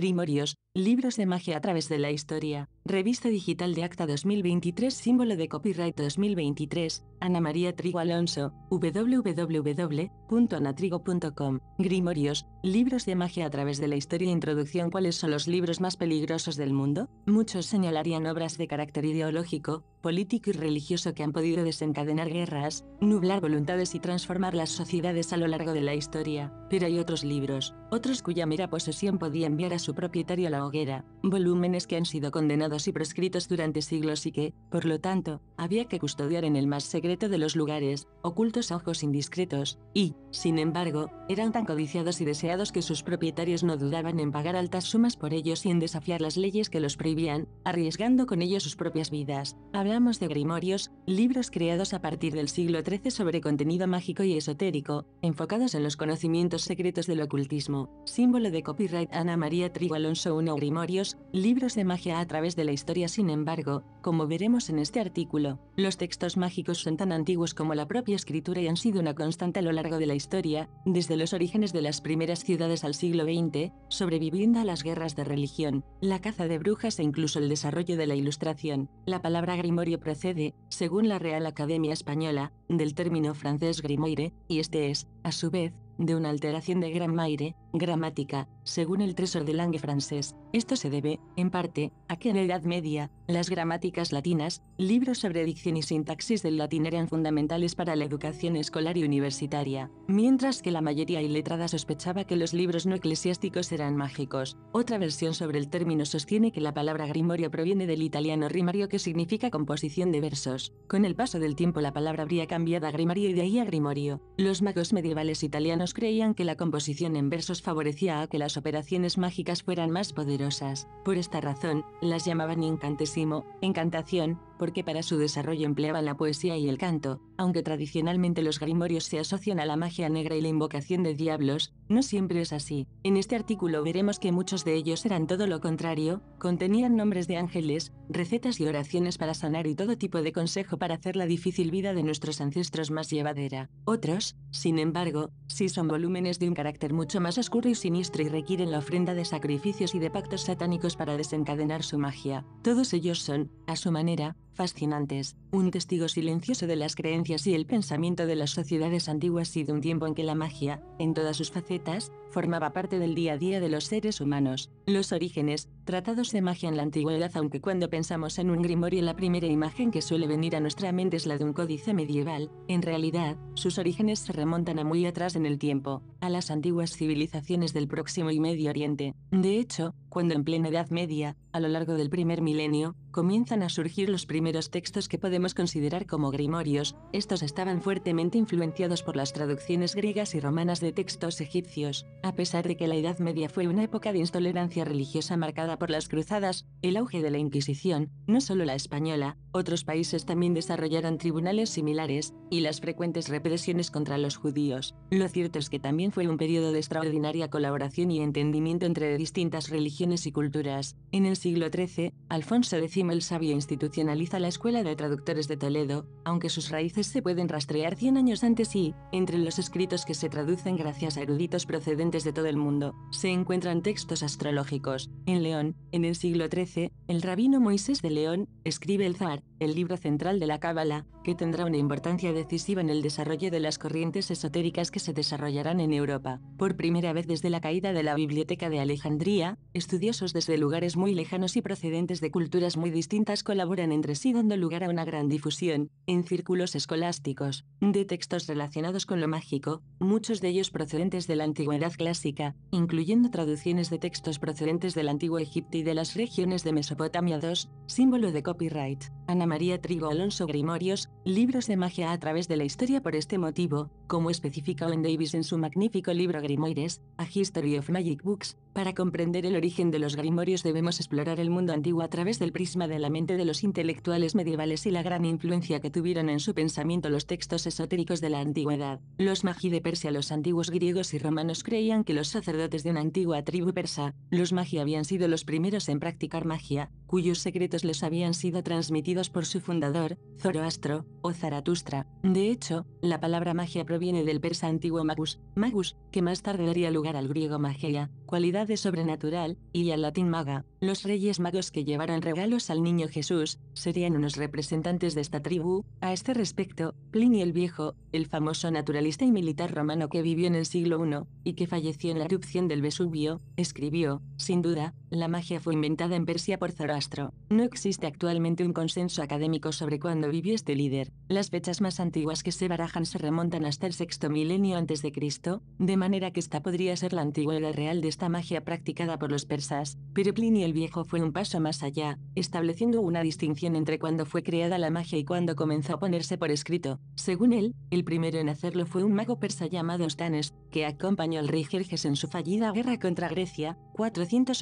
Grimorios, libros de magia a través de la historia, revista digital de Acta 2023, símbolo de copyright 2023, Ana María Trigo Alonso, www.anatrigo.com, Grimorios, libros de magia a través de la historia, introducción, ¿cuáles son los libros más peligrosos del mundo? Muchos señalarían obras de carácter ideológico, político y religioso que han podido desencadenar guerras, nublar voluntades y transformar las sociedades a lo largo de la historia, pero hay otros libros, otros cuya mera posesión podía enviar a su propietario a la hoguera, volúmenes que han sido condenados y proscritos durante siglos y que, por lo tanto, había que custodiar en el más secreto de los lugares, ocultos a ojos indiscretos, y, sin embargo, eran tan codiciados y deseados que sus propietarios no dudaban en pagar altas sumas por ellos y en desafiar las leyes que los prohibían, arriesgando con ello sus propias vidas de grimorios, libros creados a partir del siglo XIII sobre contenido mágico y esotérico, enfocados en los conocimientos secretos del ocultismo, símbolo de copyright Ana María Trigo Alonso 1 Grimorios, libros de magia a través de la historia sin embargo, como veremos en este artículo, los textos mágicos son tan antiguos como la propia escritura y han sido una constante a lo largo de la historia, desde los orígenes de las primeras ciudades al siglo XX, sobreviviendo a las guerras de religión, la caza de brujas e incluso el desarrollo de la ilustración. La palabra grimorio procede, según la Real Academia Española, del término francés grimoire, y este es, a su vez, de una alteración de grammaire, Gramática. Según el Tresor de Langue francés, esto se debe, en parte, a que en la Edad Media, las gramáticas latinas, libros sobre dicción y sintaxis del latín eran fundamentales para la educación escolar y universitaria, mientras que la mayoría iletrada sospechaba que los libros no eclesiásticos eran mágicos. Otra versión sobre el término sostiene que la palabra grimorio proviene del italiano rimario que significa composición de versos. Con el paso del tiempo la palabra habría cambiado a grimario y de ahí a grimorio. Los magos medievales italianos creían que la composición en versos favorecía a que las operaciones mágicas fueran más poderosas. Por esta razón, las llamaban incantesimo, encantación, porque para su desarrollo empleaban la poesía y el canto, aunque tradicionalmente los grimorios se asocian a la magia negra y la invocación de diablos, no siempre es así. En este artículo veremos que muchos de ellos eran todo lo contrario, contenían nombres de ángeles, recetas y oraciones para sanar y todo tipo de consejo para hacer la difícil vida de nuestros ancestros más llevadera. Otros, sin embargo, sí son volúmenes de un carácter mucho más oscuro y siniestro y requieren la ofrenda de sacrificios y de pactos satánicos para desencadenar su magia. Todos ellos son, a su manera, fascinantes, un testigo silencioso de las creencias y el pensamiento de las sociedades antiguas y de un tiempo en que la magia, en todas sus facetas, formaba parte del día a día de los seres humanos. Los orígenes, Tratados de magia en la antigüedad aunque cuando pensamos en un grimorio la primera imagen que suele venir a nuestra mente es la de un códice medieval, en realidad, sus orígenes se remontan a muy atrás en el tiempo, a las antiguas civilizaciones del Próximo y Medio Oriente. De hecho, cuando en plena Edad Media, a lo largo del primer milenio, comienzan a surgir los primeros textos que podemos considerar como grimorios, estos estaban fuertemente influenciados por las traducciones griegas y romanas de textos egipcios, a pesar de que la Edad Media fue una época de intolerancia religiosa marcada por las cruzadas, el auge de la Inquisición, no solo la española, otros países también desarrollaron tribunales similares, y las frecuentes represiones contra los judíos. Lo cierto es que también fue un periodo de extraordinaria colaboración y entendimiento entre distintas religiones y culturas. En el siglo XIII, Alfonso X el Sabio institucionaliza la Escuela de Traductores de Toledo, aunque sus raíces se pueden rastrear 100 años antes y, entre los escritos que se traducen gracias a eruditos procedentes de todo el mundo, se encuentran textos astrológicos. En León, en el siglo XIII, el rabino Moisés de León escribe el Zar, el libro central de la Cábala, que tendrá una importancia decisiva en el desarrollo de las corrientes esotéricas que se desarrollarán en Europa. Por primera vez desde la caída de la Biblioteca de Alejandría, estudiosos desde lugares muy lejanos y procedentes de culturas muy distintas colaboran entre sí dando lugar a una gran difusión, en círculos escolásticos, de textos relacionados con lo mágico, muchos de ellos procedentes de la antigüedad clásica, incluyendo traducciones de textos procedentes del antiguo Egipto y de las regiones de Mesopotamia 2, símbolo de copyright. Ana María Trigo Alonso Grimorios, libros de magia a través de la historia por este motivo, como especifica Owen Davis en su magnífico libro Grimoires, A History of Magic Books, para comprender el origen de los grimorios debemos explorar el mundo antiguo a través del prisma de la mente de los intelectuales medievales y la gran influencia que tuvieron en su pensamiento los textos esotéricos de la antigüedad. Los magi de Persia Los antiguos griegos y romanos creían que los sacerdotes de una antigua tribu persa, los magi habían sido los primeros en practicar magia, cuyos secretos les habían sido transmitidos por su fundador, Zoroastro, o Zaratustra. De hecho, la palabra magia proviene del persa antiguo magus, magus, que más tarde daría lugar al griego magia, cualidad de sobrenatural, y al latín maga, los reyes magos que llevaron regalos al niño Jesús, serían unos representantes de esta tribu. A este respecto, Plinio el Viejo, el famoso naturalista y militar romano que vivió en el siglo I, y que falleció en la erupción del Vesubio, escribió, sin duda, la magia fue inventada en Persia por Zoroastro. No existe actualmente un consenso académico sobre cuándo vivió este líder. Las fechas más antiguas que se barajan se remontan hasta el sexto milenio antes de Cristo, de manera que esta podría ser la antigüedad real de esta magia practicada por los persas, pero Plinio el Viejo fue un paso más allá, estableciendo una distinción entre cuando fue creada la magia y cuando comenzó a ponerse por escrito. Según él, el primero en hacerlo fue un mago persa llamado Stanes, que acompañó al rey Jerjes en su fallida guerra contra Grecia, 480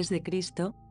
a.C.,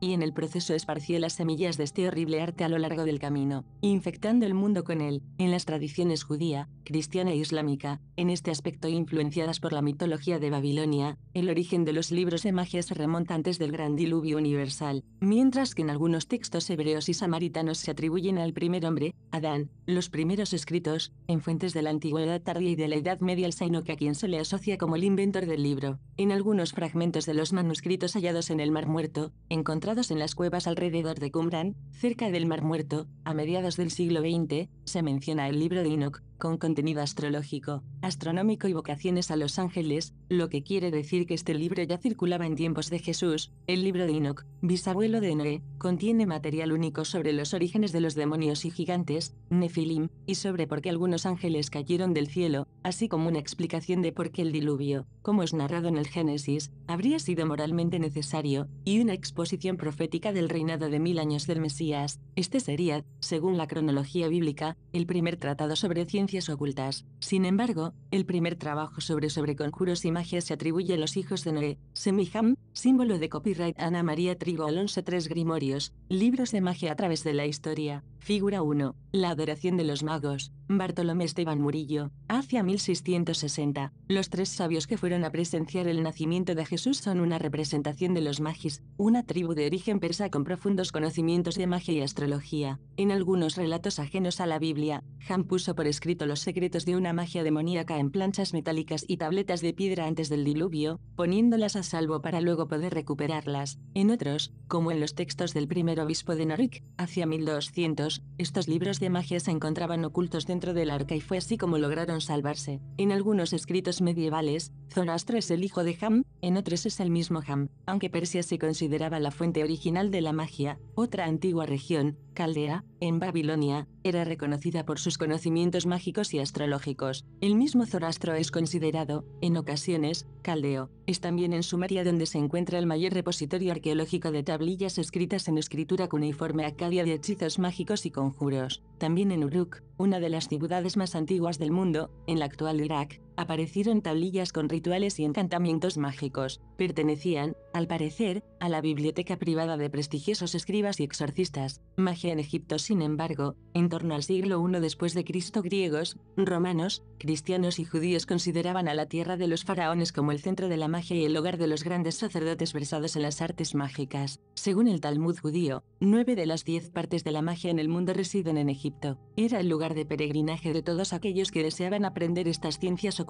y en el proceso esparció las semillas de este horrible arte a lo largo del camino, infectando el mundo con él, en las tradiciones judía, cristiana e islámica, en este aspecto influenciadas por la mitología de Babilonia, el origen de los libros remontantes del gran diluvio universal, mientras que en algunos textos hebreos y samaritanos se atribuyen al primer hombre, Adán, los primeros escritos, en fuentes de la antigüedad tardía y de la Edad Media el que a quien se le asocia como el inventor del libro. En algunos fragmentos de los manuscritos hallados en el Mar Muerto, encontrados en las cuevas alrededor de Qumran, cerca del Mar Muerto, a mediados del siglo XX, se menciona el libro de Enoch, con contenido astrológico, astronómico y vocaciones a los ángeles, lo que quiere decir que este libro ya circulaba en tiempos de Jesús. El libro de Enoch, bisabuelo de Noé, contiene material único sobre los orígenes de los demonios y gigantes, Nefilim, y sobre por qué algunos ángeles cayeron del cielo, así como una explicación de por qué el diluvio, como es narrado en el Génesis, habría sido moralmente necesario, y una exposición profética del reinado de mil años del Mesías. Este sería, según la cronología bíblica, el primer tratado sobre ciencia ocultas. Sin embargo, el primer trabajo sobre conjuros y magia se atribuye a los hijos de Noé, Semiham, símbolo de copyright Ana María Trigo Alonso 3 Grimorios, libros de magia a través de la historia. Figura 1. La adoración de los magos. Bartolomé Esteban Murillo, hacia 1660. Los tres sabios que fueron a presenciar el nacimiento de Jesús son una representación de los magis, una tribu de origen persa con profundos conocimientos de magia y astrología. En algunos relatos ajenos a la Biblia, Han puso por escrito los secretos de una magia demoníaca en planchas metálicas y tabletas de piedra antes del diluvio, poniéndolas a salvo para luego poder recuperarlas. En otros, como en los textos del primer obispo de Norik, hacia 1200, estos libros de magia se encontraban ocultos dentro del arca y fue así como lograron salvarse. En algunos escritos medievales, Zoroastro es el hijo de Ham, en otros es el mismo Ham, aunque Persia se consideraba la fuente original de la magia. Otra antigua región, Caldea, en Babilonia, era reconocida por sus conocimientos mágicos y astrológicos. El mismo Zorastro es considerado, en ocasiones, caldeo. Es también en Sumeria donde se encuentra el mayor repositorio arqueológico de tablillas escritas en escritura cuneiforme acadia de hechizos mágicos y conjuros. También en Uruk, una de las ciudades más antiguas del mundo, en la actual Irak, aparecieron tablillas con rituales y encantamientos mágicos. Pertenecían, al parecer, a la biblioteca privada de prestigiosos escribas y exorcistas. Magia en Egipto, sin embargo, en torno al siglo I después de Cristo, griegos, romanos, cristianos y judíos consideraban a la tierra de los faraones como el centro de la magia y el hogar de los grandes sacerdotes versados en las artes mágicas. Según el Talmud judío, nueve de las diez partes de la magia en el mundo residen en Egipto. Era el lugar de peregrinaje de todos aquellos que deseaban aprender estas ciencias o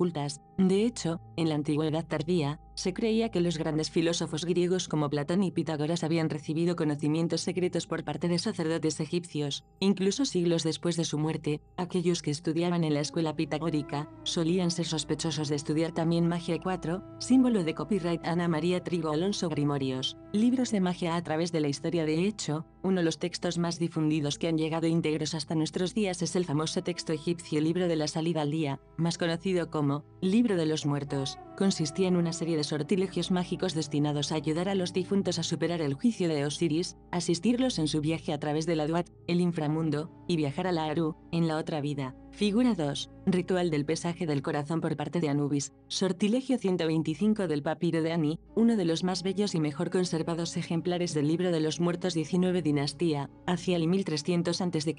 de hecho, en la antigüedad tardía, se creía que los grandes filósofos griegos como Platón y Pitágoras habían recibido conocimientos secretos por parte de sacerdotes egipcios. Incluso siglos después de su muerte, aquellos que estudiaban en la escuela pitagórica solían ser sospechosos de estudiar también magia 4, símbolo de copyright Ana María Trigo Alonso Grimorios. Libros de magia a través de la historia de hecho, uno de los textos más difundidos que han llegado íntegros hasta nuestros días es el famoso texto egipcio Libro de la Salida al Día, más conocido como Libro de los Muertos. Consistía en una serie de sortilegios mágicos destinados a ayudar a los difuntos a superar el juicio de Osiris, asistirlos en su viaje a través de la Duat, el inframundo, y viajar a la Aru, en la otra vida. Figura 2. Ritual del pesaje del corazón por parte de Anubis. Sortilegio 125 del papiro de Ani, uno de los más bellos y mejor conservados ejemplares del libro de los muertos 19 dinastía, hacia el 1300 a.C.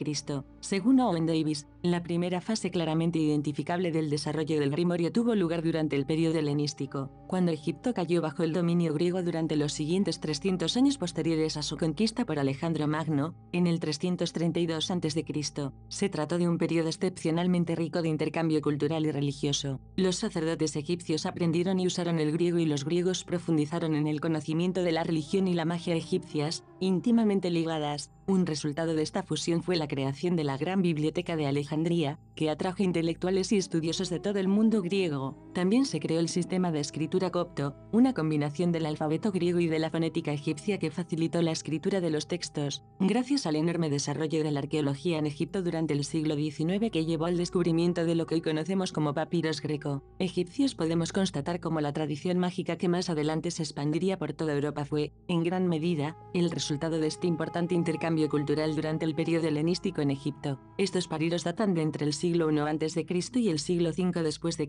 Según Owen Davis, la primera fase claramente identificable del desarrollo del grimorio tuvo lugar durante el periodo helenístico, cuando Egipto cayó bajo el dominio griego durante los siguientes 300 años posteriores a su conquista por Alejandro Magno, en el 332 a.C. Se trató de un periodo excepcional rico de intercambio cultural y religioso. Los sacerdotes egipcios aprendieron y usaron el griego y los griegos profundizaron en el conocimiento de la religión y la magia egipcias, íntimamente ligadas. Un resultado de esta fusión fue la creación de la Gran Biblioteca de Alejandría, que atrajo intelectuales y estudiosos de todo el mundo griego. También se creó el sistema de escritura copto, una combinación del alfabeto griego y de la fonética egipcia que facilitó la escritura de los textos, gracias al enorme desarrollo de la arqueología en Egipto durante el siglo XIX que llevó al descubrimiento de lo que hoy conocemos como papiros greco. Egipcios podemos constatar como la tradición mágica que más adelante se expandiría por toda Europa fue, en gran medida, el resultado de este importante intercambio cultural durante el periodo helenístico en Egipto. Estos pariros datan de entre el siglo I a.C. y el siglo V d.C.,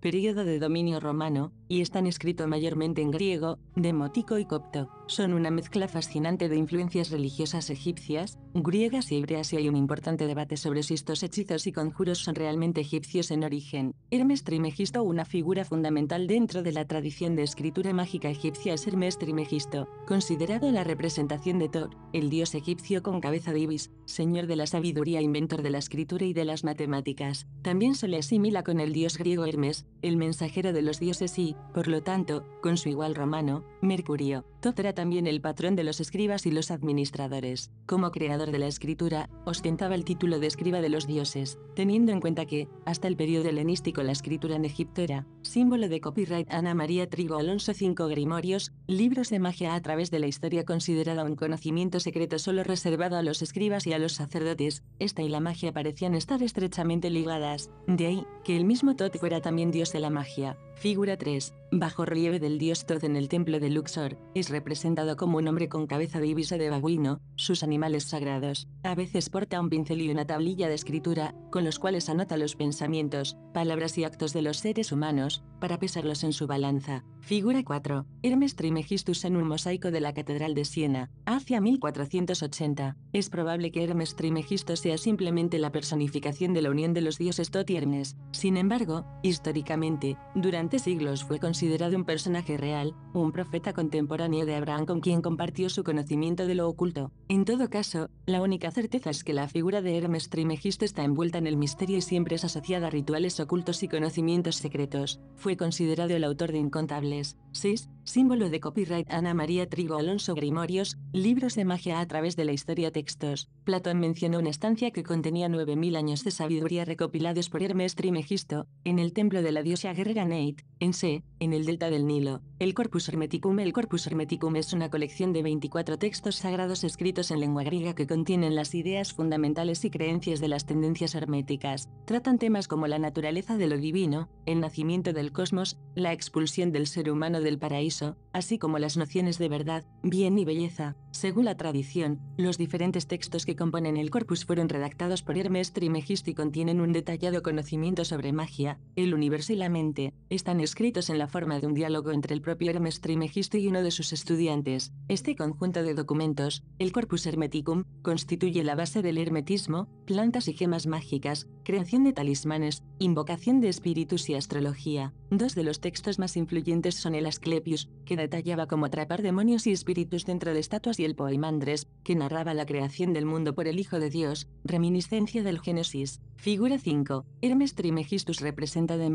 periodo de dominio romano, y están escritos mayormente en griego, demótico y copto. Son una mezcla fascinante de influencias religiosas egipcias, griegas y hebreas y hay un importante debate sobre si estos hechizos y conjuros son realmente egipcios en origen. Hermes Trimegisto, una figura fundamental dentro de la tradición de escritura mágica egipcia es Hermes Trimegisto, considerado la representación de Thor, el dios egipcio con cabeza de ibis, señor de la sabiduría, inventor de la escritura y de las matemáticas. También se le asimila con el dios griego Hermes, el mensajero de los dioses y, por lo tanto, con su igual romano, Mercurio. Thor era también el patrón de los escribas y los administradores. Como creador de la escritura, ostentaba el título de escriba de los dioses, teniendo en cuenta que, hasta el periodo helenístico la escritura en Egipto era, símbolo de copyright Ana María Trigo Alonso V Grimorios, libros de magia a través de la historia considerada a un conocimiento secreto solo reservado a los escribas y a los sacerdotes, esta y la magia parecían estar estrechamente ligadas, de ahí que el mismo tot fuera también dios de la magia. Figura 3. Bajo relieve del dios Tod en el templo de Luxor, es representado como un hombre con cabeza de divisa de babuino, sus animales sagrados. A veces porta un pincel y una tablilla de escritura, con los cuales anota los pensamientos, palabras y actos de los seres humanos, para pesarlos en su balanza. Figura 4. Hermes Trimegistus en un mosaico de la Catedral de Siena, hacia 1480. Es probable que Hermes Trimegistus sea simplemente la personificación de la unión de los dioses totiernes Sin embargo, históricamente, durante siglos fue considerado un personaje real, un profeta contemporáneo de Abraham con quien compartió su conocimiento de lo oculto. En todo caso, la única certeza es que la figura de Hermes Trimegisto está envuelta en el misterio y siempre es asociada a rituales ocultos y conocimientos secretos. Fue considerado el autor de incontables, 6, símbolo de copyright Ana María Trigo Alonso Grimorios, libros de magia a través de la historia textos. Platón mencionó una estancia que contenía 9.000 años de sabiduría recopilados por Hermes Trimegisto, en el templo de la diosa guerrera Ney en C, en el delta del Nilo. El Corpus Hermeticum El Corpus Hermeticum es una colección de 24 textos sagrados escritos en lengua griega que contienen las ideas fundamentales y creencias de las tendencias herméticas. Tratan temas como la naturaleza de lo divino, el nacimiento del cosmos, la expulsión del ser humano del paraíso, así como las nociones de verdad, bien y belleza. Según la tradición, los diferentes textos que componen el corpus fueron redactados por Hermes Trismegisto y contienen un detallado conocimiento sobre magia, el universo y la mente están escritos en la forma de un diálogo entre el propio Hermes Trimegistus y uno de sus estudiantes. Este conjunto de documentos, el Corpus Hermeticum, constituye la base del hermetismo, plantas y gemas mágicas, creación de talismanes, invocación de espíritus y astrología. Dos de los textos más influyentes son el Asclepius, que detallaba cómo atrapar demonios y espíritus dentro de estatuas y el Poimandres, que narraba la creación del mundo por el Hijo de Dios, reminiscencia del Génesis. Figura 5. Hermes Trimegistus representa de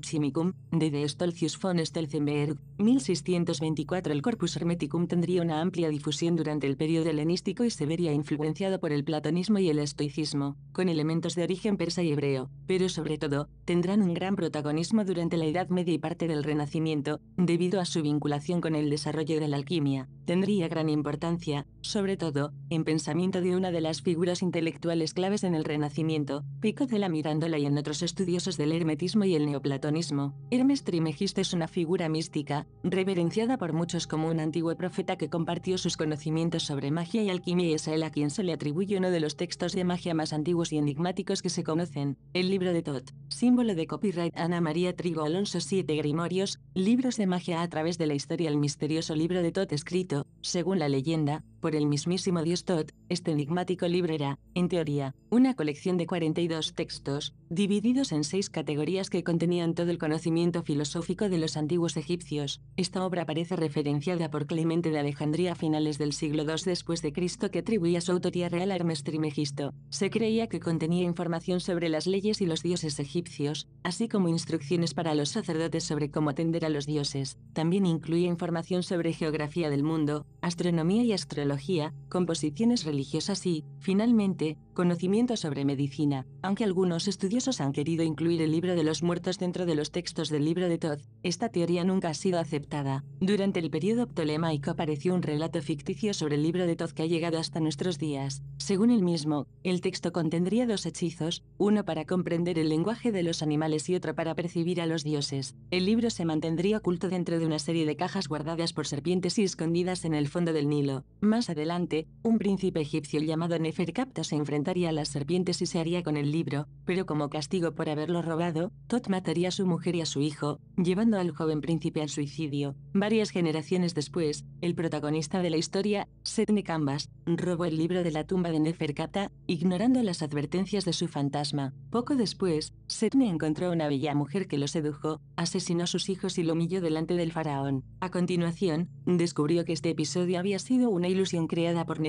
Chimicum, de De Stolzius von Stelzenberg, 1624 el Corpus Hermeticum tendría una amplia difusión durante el periodo helenístico y se vería influenciado por el platonismo y el estoicismo, con elementos de origen persa y hebreo, pero sobre todo, tendrán un gran protagonismo durante la Edad Media y parte del Renacimiento, debido a su vinculación con el desarrollo de la alquimia. Tendría gran importancia, sobre todo, en pensamiento de una de las figuras intelectuales claves en el Renacimiento, Pico de la Mirandola y en otros estudiosos del hermetismo y el neoplatonismo. Hermes es una figura mística, reverenciada por muchos como un antiguo profeta que compartió sus conocimientos sobre magia y alquimia y es a él a quien se le atribuye uno de los textos de magia más antiguos y enigmáticos que se conocen, el libro de Tot, símbolo de copyright Ana María Trigo Alonso 7 Grimorios, libros de magia a través de la historia el misterioso libro de Tot escrito, según la leyenda, por el mismísimo Dios Tod, este enigmático libro era, en teoría, una colección de 42 textos, divididos en seis categorías que contenían todo el conocimiento filosófico de los antiguos egipcios. Esta obra parece referenciada por Clemente de Alejandría a finales del siglo II después de Cristo que atribuía su autoría real a Hermes Trimegisto. Se creía que contenía información sobre las leyes y los dioses egipcios, así como instrucciones para los sacerdotes sobre cómo atender a los dioses. También incluía información sobre geografía del mundo, astronomía y astrología composiciones religiosas y, finalmente, conocimiento sobre medicina. Aunque algunos estudiosos han querido incluir el libro de los muertos dentro de los textos del libro de Todd, esta teoría nunca ha sido aceptada. Durante el periodo ptolemaico apareció un relato ficticio sobre el libro de Todd que ha llegado hasta nuestros días. Según él mismo, el texto contendría dos hechizos, uno para comprender el lenguaje de los animales y otro para percibir a los dioses. El libro se mantendría oculto dentro de una serie de cajas guardadas por serpientes y escondidas en el fondo del Nilo. Más más adelante, un príncipe egipcio llamado Neferkapta se enfrentaría a las serpientes y se haría con el libro, pero como castigo por haberlo robado, Tot mataría a su mujer y a su hijo, llevando al joven príncipe al suicidio. Varias generaciones después, el protagonista de la historia, Setne Kambas, robó el libro de la tumba de Neferkapta, ignorando las advertencias de su fantasma. Poco después, Setne encontró a una bella mujer que lo sedujo, asesinó a sus hijos y lo humilló delante del faraón. A continuación, descubrió que este episodio había sido una ilusión creada por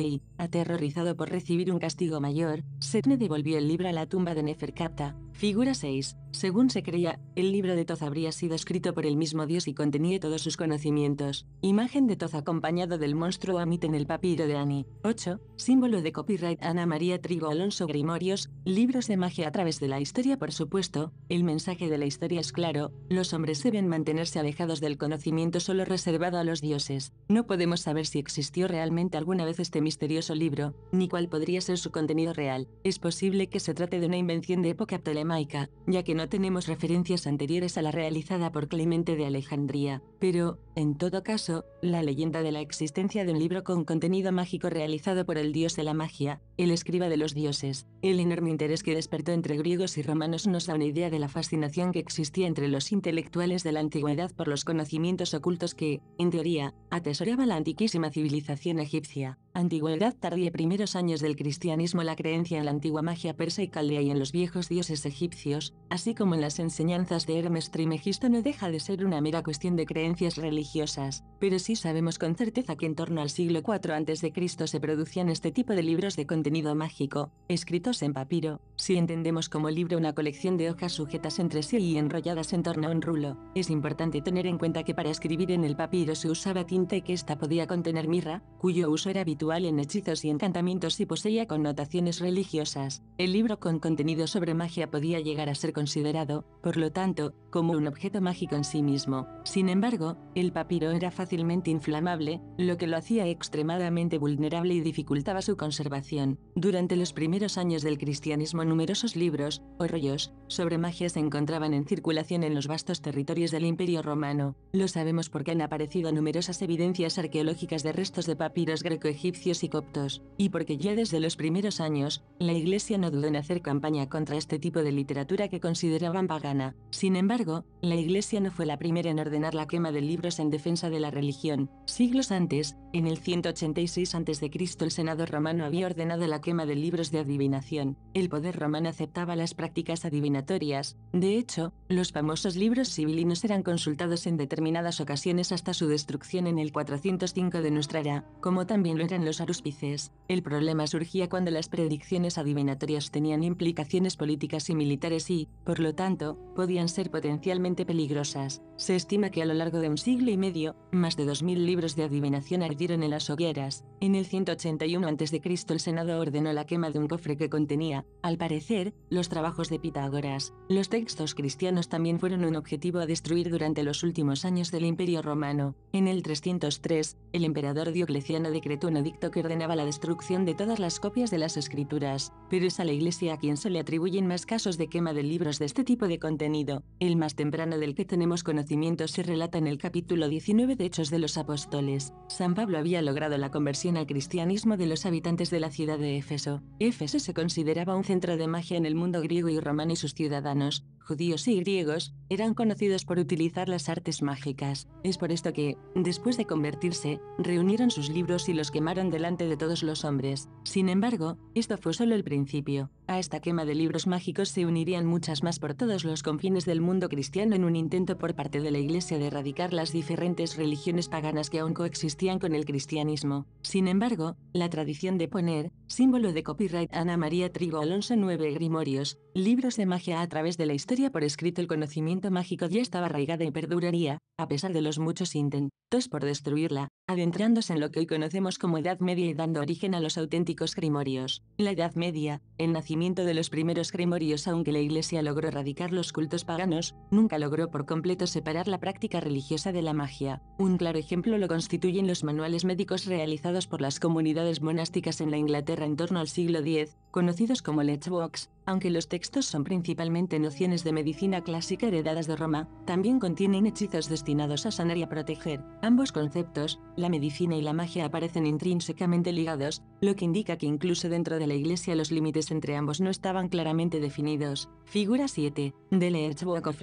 y, aterrorizado por recibir un castigo mayor, Setne devolvió el libro a la tumba de Neferkapta. Figura 6. Según se creía, el libro de Toz habría sido escrito por el mismo dios y contenía todos sus conocimientos. Imagen de Toz acompañado del monstruo Amit en el papiro de Ani. 8. Símbolo de copyright Ana María Trigo Alonso Grimorios, libros de magia a través de la historia por supuesto, el mensaje de la historia es claro, los hombres deben mantenerse alejados del conocimiento solo reservado a los dioses. No podemos saber si existió realmente alguna vez este misterioso libro, ni cuál podría ser su contenido real. Es posible que se trate de una invención de época ptolemaica, ya que no tenemos referencias anteriores a la realizada por Clemente de Alejandría, pero, en todo caso, la leyenda de la existencia de un libro con contenido mágico realizado por el dios de la magia, el escriba de los dioses, el enorme interés que despertó entre griegos y romanos nos da una idea de la fascinación que existía entre los intelectuales de la antigüedad por los conocimientos ocultos que, en teoría, atesoraba la antiquísima civilización egipcia, antigüedad tardía y primeros años del cristianismo la creencia en la antigua magia persa y caldea y en los viejos dioses egipcios, así como en las enseñanzas de Hermes Trimegisto no deja de ser una mera cuestión de creencias religiosas, pero sí sabemos con certeza que en torno al siglo IV a.C. se producían este tipo de libros de contenido mágico, escritos en papiro, si entendemos como libro una colección de hojas sujetas entre sí y enrolladas en torno a un rulo, es importante tener en cuenta que para escribir en el papiro se usaba tinta y que ésta podía contener mirra cuyo uso era habitual en hechizos y encantamientos y poseía connotaciones religiosas. El libro con contenido sobre magia podía llegar a ser considerado, por lo tanto, como un objeto mágico en sí mismo. Sin embargo, el papiro era fácilmente inflamable, lo que lo hacía extremadamente vulnerable y dificultaba su conservación. Durante los primeros años del cristianismo numerosos libros, o rollos, sobre magia se encontraban en circulación en los vastos territorios del Imperio Romano. Lo sabemos porque han aparecido numerosas evidencias arqueológicas de restos de papiros egipcios y coptos, y porque ya desde los primeros años, la Iglesia no dudó en hacer campaña contra este tipo de literatura que consideraban pagana. Sin embargo, la Iglesia no fue la primera en ordenar la quema de libros en defensa de la religión. Siglos antes, en el 186 a.C., el Senado romano había ordenado la quema de libros de adivinación. El poder romano aceptaba las prácticas adivinatorias. De hecho, los famosos libros civilinos eran consultados en determinadas ocasiones hasta su destrucción en el 405 de nuestra era como también lo eran los arúspices. El problema surgía cuando las predicciones adivinatorias tenían implicaciones políticas y militares y, por lo tanto, podían ser potencialmente peligrosas. Se estima que a lo largo de un siglo y medio, más de 2.000 libros de adivinación ardieron en las hogueras. En el 181 a.C. el Senado ordenó la quema de un cofre que contenía, al parecer, los trabajos de Pitágoras. Los textos cristianos también fueron un objetivo a destruir durante los últimos años del Imperio Romano. En el 303, el emperador dio Diocleciano decretó un edicto que ordenaba la destrucción de todas las copias de las escrituras, pero es a la Iglesia a quien se le atribuyen más casos de quema de libros de este tipo de contenido. El más temprano del que tenemos conocimiento se relata en el capítulo 19 de Hechos de los Apóstoles. San Pablo había logrado la conversión al cristianismo de los habitantes de la ciudad de Éfeso. Éfeso se consideraba un centro de magia en el mundo griego y romano y sus ciudadanos, judíos y griegos, eran conocidos por utilizar las artes mágicas. Es por esto que, después de convertirse, reunieron sus libros y los quemaron delante de todos los hombres. Sin embargo, esto fue solo el principio. A esta quema de libros mágicos se unirían muchas más por todos los confines del mundo cristiano en un intento por parte de la Iglesia de erradicar las diferentes religiones paganas que aún coexistían con el cristianismo. Sin embargo, la tradición de poner, símbolo de copyright Ana María Trigo Alonso 9 Grimorios, libros de magia a través de la historia por escrito el conocimiento mágico ya estaba arraigada y perduraría, a pesar de los muchos intentos por destruirla, adentrándose en lo que hoy conocemos como Edad Media y dando origen a los auténticos grimorios. La Edad Media, el nacimiento de los primeros grimorios aunque la Iglesia logró erradicar los cultos paganos, nunca logró por completo separar la práctica religiosa de la magia. Un claro ejemplo lo constituyen los manuales médicos realizados por las comunidades monásticas en la Inglaterra en torno al siglo X, conocidos como Lechbox, aunque los textos son principalmente nociones de medicina clásica heredadas de Roma, también contienen hechizos destinados a sanar y a proteger. Ambos conceptos, la medicina y la magia, aparecen intrínsecamente ligados, lo que indica que incluso dentro de la Iglesia los límites entre ambos no estaban claramente definidos. Figura 7, de Lechbox of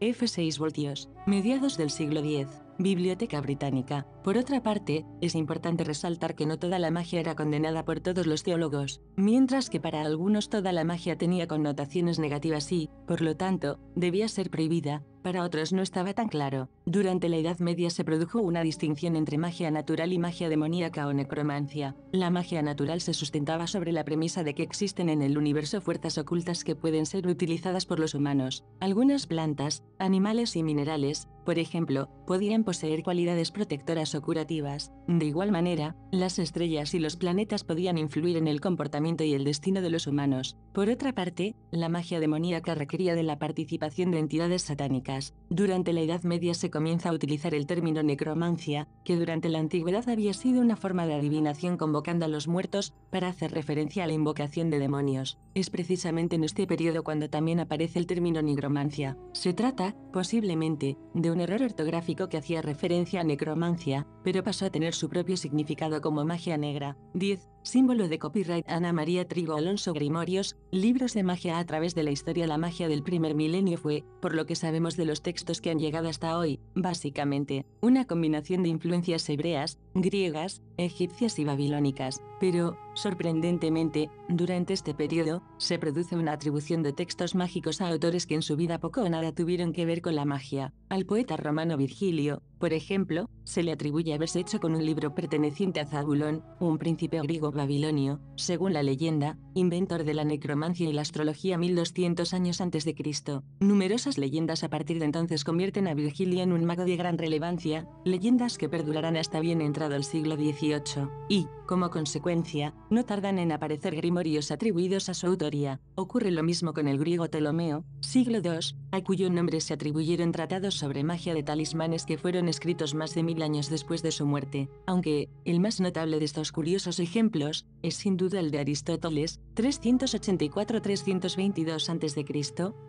F6 voltios, mediados del siglo X. Biblioteca Británica. Por otra parte, es importante resaltar que no toda la magia era condenada por todos los teólogos, mientras que para algunos toda la magia tenía connotaciones negativas y, por lo tanto, debía ser prohibida, para otros no estaba tan claro. Durante la Edad Media se produjo una distinción entre magia natural y magia demoníaca o necromancia. La magia natural se sustentaba sobre la premisa de que existen en el universo fuerzas ocultas que pueden ser utilizadas por los humanos. Algunas plantas, animales y minerales, por ejemplo, podían poseer cualidades protectoras o curativas. De igual manera, las estrellas y los planetas podían influir en el comportamiento y el destino de los humanos. Por otra parte, la magia demoníaca requería de la participación de entidades satánicas. Durante la Edad Media se comienza a utilizar el término necromancia, que durante la antigüedad había sido una forma de adivinación convocando a los muertos, para hacer referencia a la invocación de demonios. Es precisamente en este periodo cuando también aparece el término necromancia. Se trata, posiblemente, de un error ortográfico que hacía referencia a necromancia, pero pasó a tener su propio significado como magia negra. 10. Símbolo de copyright Ana María Trigo Alonso Grimorios, Libros de magia a través de la historia La magia del primer milenio fue, por lo que sabemos de los textos que han llegado hasta hoy, básicamente, una combinación de influencias hebreas, griegas, egipcias y babilónicas, pero, sorprendentemente, durante este periodo, se produce una atribución de textos mágicos a autores que en su vida poco o nada tuvieron que ver con la magia. Al poeta romano Virgilio, por ejemplo, se le atribuye haberse hecho con un libro perteneciente a Zabulón, un príncipe griego babilonio, según la leyenda, inventor de la necromancia y la astrología 1200 años antes de Cristo. Numerosas leyendas a partir de entonces convierten a Virgilio en un mago de gran relevancia, leyendas que perdurarán hasta bien entrado el siglo XVIII, y, como consecuencia, no tardan en aparecer grimorios atribuidos a su autoría. Ocurre lo mismo con el griego Ptolomeo, siglo II, a cuyo nombre se atribuyeron tratados sobre magia de talismanes que fueron escritos más de mil años después de su muerte, aunque, el más notable de estos curiosos ejemplos, es sin duda el de Aristóteles, 384-322 a.C.,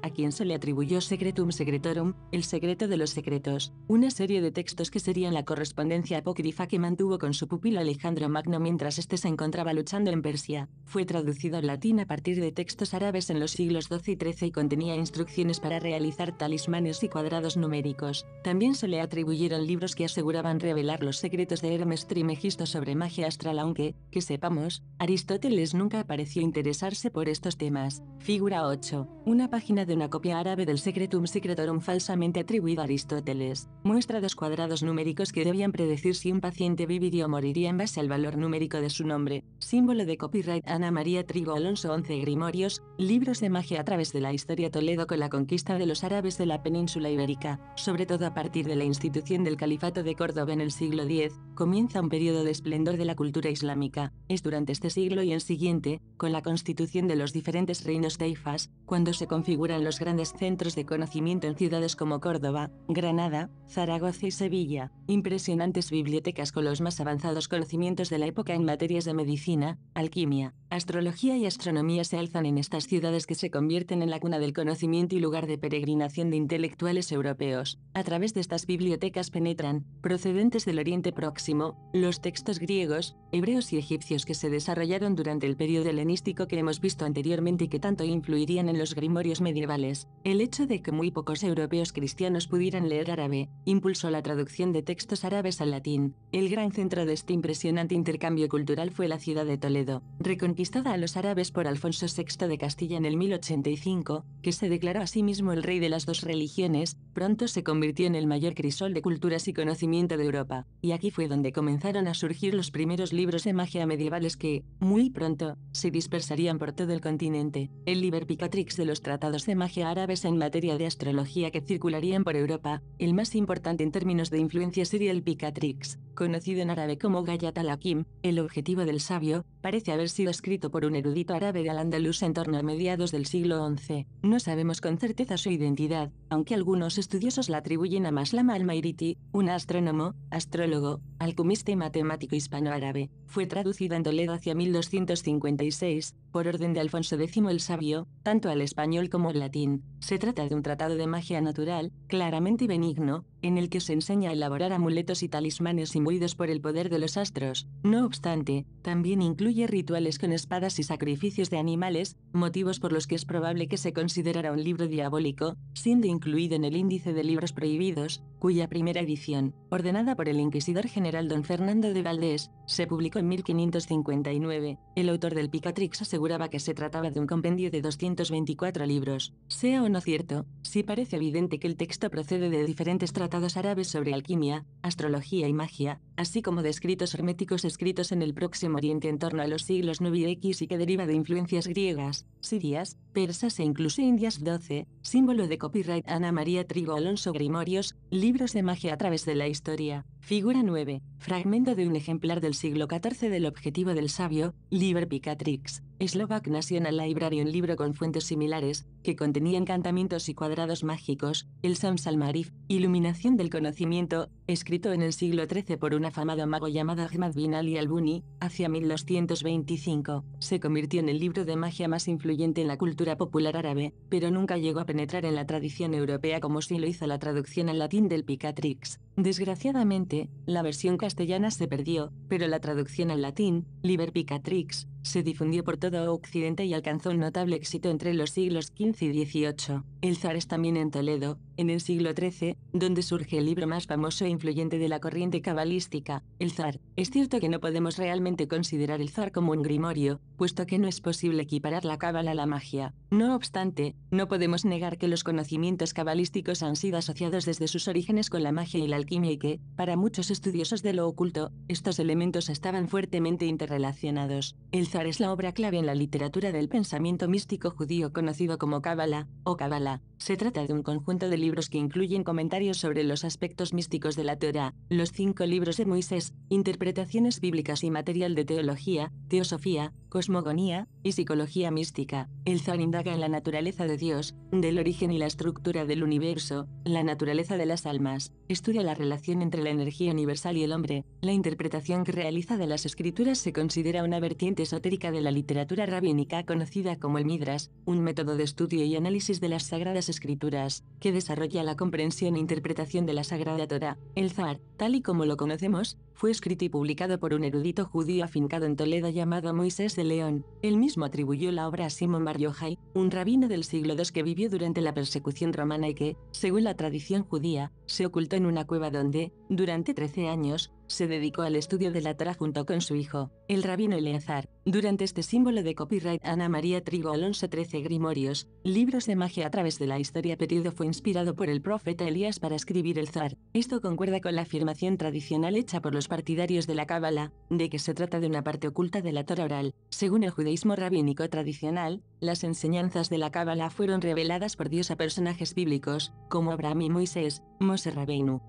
a quien se le atribuyó Secretum Secretorum, el secreto de los secretos, una serie de textos que serían la correspondencia apócrifa que mantuvo con su pupilo Alejandro Magno mientras éste se encontraba luchando en Persia. Fue traducido al latín a partir de textos árabes en los siglos XII y XIII y contenía instrucciones para realizar talismanes y cuadrados numéricos. También se le atribuyeron libros que aseguraban revelar los secretos de Hermes Trimegisto sobre magia astral aunque, que sepamos, Aristóteles nunca pareció interesarse por estos temas. Figura 8. Una página de una copia árabe del Secretum Secretorum falsamente atribuido a Aristóteles. Muestra dos cuadrados numéricos que debían predecir si un paciente viviría o moriría en base al valor numérico de su nombre. Símbolo de copyright Ana María Trigo Alonso 11 Grimorios, libros de magia a través de la historia Toledo con la conquista de los árabes de la península ibérica, sobre todo a partir de la institución del Califato de Córdoba en el siglo X, comienza un periodo de esplendor de la cultura islámica. Es durante este siglo y el siguiente, con la constitución de los diferentes reinos taifas, cuando se configuran los grandes centros de conocimiento en ciudades como Córdoba, Granada, Zaragoza y Sevilla, impresionantes bibliotecas con los más avanzados conocimientos de la época en materias de medicina, alquimia, astrología y astronomía se alzan en estas ciudades que se convierten en la cuna del conocimiento y lugar de peregrinación de intelectuales europeos. A través de estas bibliotecas penetran, procedentes del Oriente Próximo, los textos griegos, hebreos y egipcios que se desarrollaron durante el periodo helenístico que hemos visto anteriormente y que tanto influirían en los grimorios medievales. El hecho de que muy pocos europeos cristianos pudieran leer árabe, impulsó la traducción de textos árabes al latín. El gran centro de este impresionante intercambio cultural fue la ciudad de Toledo, reconquistada a los árabes por Alfonso VI de Castilla en el 1085, que se declaró a sí mismo el rey de las dos religiones, pronto se convirtió en el mayor crisol de cultura culturas y conocimiento de Europa, y aquí fue donde comenzaron a surgir los primeros libros de magia medievales que, muy pronto, se dispersarían por todo el continente. El Liber Picatrix de los tratados de magia árabes en materia de astrología que circularían por Europa, el más importante en términos de influencia sería el Picatrix, conocido en árabe como Gayat al-Hakim, el objetivo del sabio, parece haber sido escrito por un erudito árabe al-Andalus en torno a mediados del siglo XI. No sabemos con certeza su identidad, aunque algunos estudiosos la atribuyen a Maslama al-Mairiti un astrónomo, astrólogo, alquimista y matemático hispano-árabe. fue traducido en Toledo hacia 1256, por orden de Alfonso X el Sabio, tanto al español como al latín. Se trata de un tratado de magia natural, claramente benigno, en el que se enseña a elaborar amuletos y talismanes imbuidos por el poder de los astros. No obstante, también incluye rituales con espadas y sacrificios de animales, motivos por los que es probable que se considerara un libro diabólico, siendo incluido en el índice de libros prohibidos, cuya primera edición, ordenada por el inquisidor general don Fernando de Valdés, se publicó en 1559. El autor del Picatrix aseguraba que se trataba de un compendio de 224 libros. Sea o no cierto, sí parece evidente que el texto procede de diferentes tratados árabes sobre alquimia, astrología y magia, así como de escritos herméticos escritos en el Próximo Oriente en torno a los siglos 9 y X y que deriva de influencias griegas, sirias, persas e incluso indias 12, símbolo de copyright Ana María Trigo Alonso Grimorios, libros de magia a través de la historia, figura 9, fragmento de un ejemplar del siglo XIV del objetivo del sabio, Liber Picatrix. Slovak National Library un libro con fuentes similares, que contenía encantamientos y cuadrados mágicos, el Samsalmarif, iluminación del conocimiento, escrito en el siglo XIII por un afamado mago llamado Ahmad bin Ali al-Buni, hacia 1225, se convirtió en el libro de magia más influyente en la cultura popular árabe, pero nunca llegó a penetrar en la tradición europea como si lo hizo la traducción al latín del Picatrix. Desgraciadamente, la versión castellana se perdió, pero la traducción al latín, Liber Picatrix, se difundió por todo Occidente y alcanzó un notable éxito entre los siglos XV y XVIII. El zar es también en Toledo, en el siglo XIII, donde surge el libro más famoso e influyente de la corriente cabalística, el zar. Es cierto que no podemos realmente considerar el zar como un grimorio, puesto que no es posible equiparar la cábala a la magia. No obstante, no podemos negar que los conocimientos cabalísticos han sido asociados desde sus orígenes con la magia y la alquimia y que, para muchos estudiosos de lo oculto, estos elementos estaban fuertemente interrelacionados. El zar es la obra clave en la literatura del pensamiento místico judío conocido como cábala o cábala. Se trata de un conjunto de libros que incluyen comentarios sobre los aspectos místicos de la Torah, los cinco libros de Moisés, interpretaciones bíblicas y material de teología, teosofía, cosmogonía y psicología mística. El Zar indaga en la naturaleza de Dios, del origen y la estructura del universo, la naturaleza de las almas, estudia la relación entre la energía universal y el hombre. La interpretación que realiza de las escrituras se considera una vertiente esotérica de la literatura rabínica conocida como el Midras, un método de estudio y análisis de las sagradas escrituras, que desarrolla la comprensión e interpretación de la sagrada Torah. El Zar, tal y como lo conocemos, fue escrito y publicado por un erudito judío afincado en Toledo ya llamado Moisés de León. Él mismo atribuyó la obra a Simón Bar Yojai, un rabino del siglo II que vivió durante la persecución romana y que, según la tradición judía, se ocultó en una cueva donde, durante 13 años, se dedicó al estudio de la Torah junto con su hijo, el rabino Eleazar. Durante este símbolo de copyright Ana María Trigo Alonso XIII Grimorios, libros de magia a través de la historia pedido fue inspirado por el profeta Elías para escribir el zar. Esto concuerda con la afirmación tradicional hecha por los partidarios de la Cábala, de que se trata de una parte oculta de la Torah oral. Según el judaísmo rabínico tradicional, las enseñanzas de la Cábala fueron reveladas por Dios a personajes bíblicos, como Abraham y Moisés, Moshe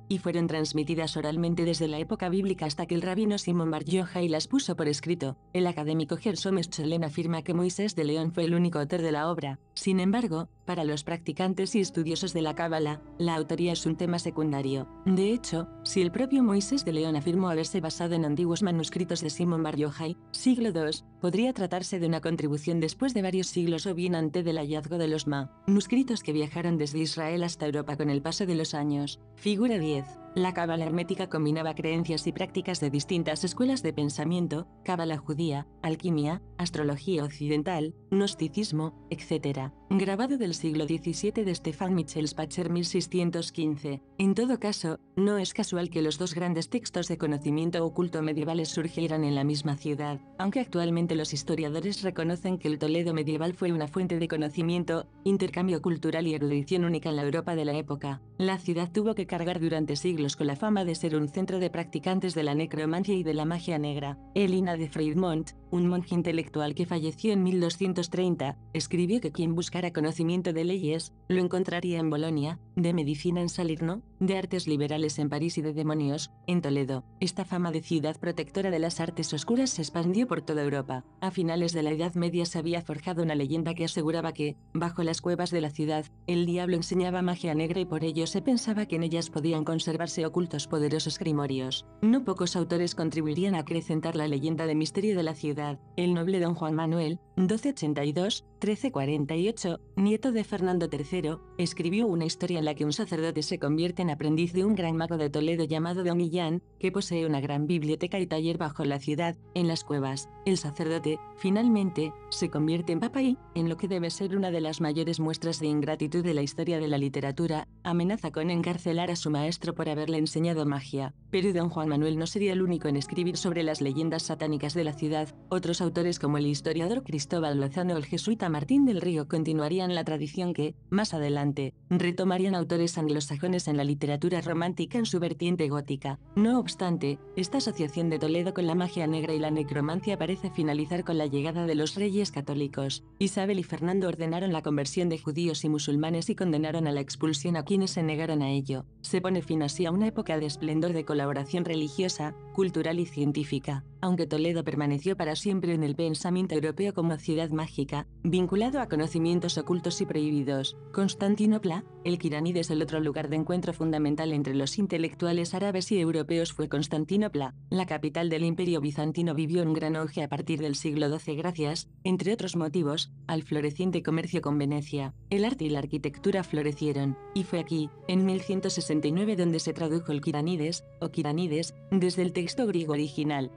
y fueron transmitidas oralmente desde la época bíblica hasta que el rabino Simón Bar Yojai las puso por escrito. El académico Gershom Scholem afirma que Moisés de León fue el único autor de la obra. Sin embargo, para los practicantes y estudiosos de la Cábala, la autoría es un tema secundario. De hecho, si el propio Moisés de León afirmó haberse basado en antiguos manuscritos de Simón Bar Yojai, siglo II, podría tratarse de una contribución después de varios siglos o bien antes del hallazgo de los ma manuscritos que viajaron desde Israel hasta Europa con el paso de los años. Figura 10. La cábala hermética combinaba creencias y prácticas de distintas escuelas de pensamiento, cábala judía, alquimia, astrología occidental, gnosticismo, etc grabado del siglo XVII de Stefan Michel Spacher 1615. En todo caso, no es casual que los dos grandes textos de conocimiento oculto medievales surgieran en la misma ciudad, aunque actualmente los historiadores reconocen que el Toledo medieval fue una fuente de conocimiento, intercambio cultural y erudición única en la Europa de la época. La ciudad tuvo que cargar durante siglos con la fama de ser un centro de practicantes de la necromancia y de la magia negra. Elina de Friedmont, un monje intelectual que falleció en 1230, escribió que quien busca a conocimiento de leyes, lo encontraría en Bolonia, de medicina en Salirno, de artes liberales en París y de demonios, en Toledo. Esta fama de ciudad protectora de las artes oscuras se expandió por toda Europa. A finales de la Edad Media se había forjado una leyenda que aseguraba que, bajo las cuevas de la ciudad, el diablo enseñaba magia negra y por ello se pensaba que en ellas podían conservarse ocultos poderosos grimorios. No pocos autores contribuirían a acrecentar la leyenda de misterio de la ciudad. El noble don Juan Manuel, 1282-1348, nieto de Fernando III, escribió una historia en la que un sacerdote se convierte en aprendiz de un gran mago de Toledo llamado Don Millán, que posee una gran biblioteca y taller bajo la ciudad, en las cuevas. El sacerdote, finalmente, se convierte en papa y, en lo que debe ser una de las mayores muestras de ingratitud de la historia de la literatura, amenaza con encarcelar a su maestro por haberle enseñado magia. Pero Don Juan Manuel no sería el único en escribir sobre las leyendas satánicas de la ciudad. Otros autores como el historiador Cristóbal Lozano o el jesuita Martín del Río continuarían la tradición que, más adelante, retomarían autores anglosajones en la literatura romántica en su vertiente gótica. No obstante, esta asociación de Toledo con la magia negra y la necromancia parece finalizar con la llegada de los reyes católicos. Isabel y Fernando ordenaron la conversión de judíos y musulmanes y condenaron a la expulsión a quienes se negaron a ello. Se pone fin así a una época de esplendor de colaboración religiosa, cultural y científica aunque Toledo permaneció para siempre en el pensamiento europeo como ciudad mágica, vinculado a conocimientos ocultos y prohibidos, Constantinopla, el Kiranides el otro lugar de encuentro fundamental entre los intelectuales árabes y europeos fue Constantinopla, la capital del imperio bizantino vivió un gran auge a partir del siglo XII gracias, entre otros motivos, al floreciente comercio con Venecia. El arte y la arquitectura florecieron, y fue aquí, en 1169 donde se tradujo el Kiranides, o Kiranides, desde el texto griego original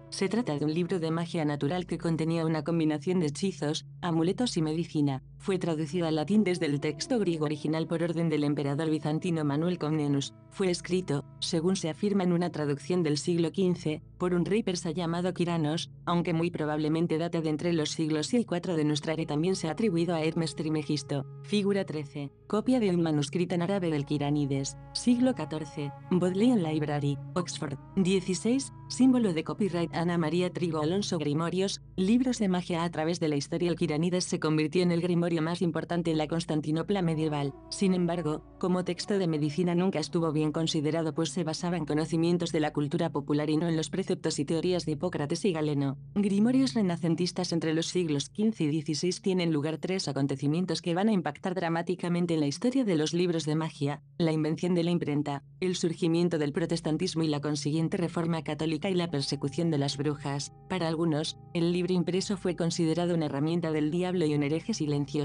trata de un libro de magia natural que contenía una combinación de hechizos, amuletos y medicina, fue traducido al latín desde el texto griego original por orden del emperador bizantino Manuel Comnenus, fue escrito, según se afirma en una traducción del siglo XV, por un rey persa llamado Kiranos, aunque muy probablemente data de entre los siglos I y IV de nuestra era también se ha atribuido a Hermes Trimegisto, figura 13, copia de un manuscrito en árabe del Kiranides, siglo XIV, Bodleian Library, Oxford, 16, símbolo de copyright Ana María Trigo Alonso Grimorios, libros de magia a través de la historia el Kiranides se convirtió en el Grimorio más importante en la Constantinopla medieval. Sin embargo, como texto de medicina nunca estuvo bien considerado pues se basaba en conocimientos de la cultura popular y no en los preceptos y teorías de Hipócrates y Galeno. Grimorios renacentistas entre los siglos XV y XVI tienen lugar tres acontecimientos que van a impactar dramáticamente en la historia de los libros de magia, la invención de la imprenta, el surgimiento del protestantismo y la consiguiente reforma católica y la persecución de las brujas. Para algunos, el libro impreso fue considerado una herramienta del diablo y un hereje silencioso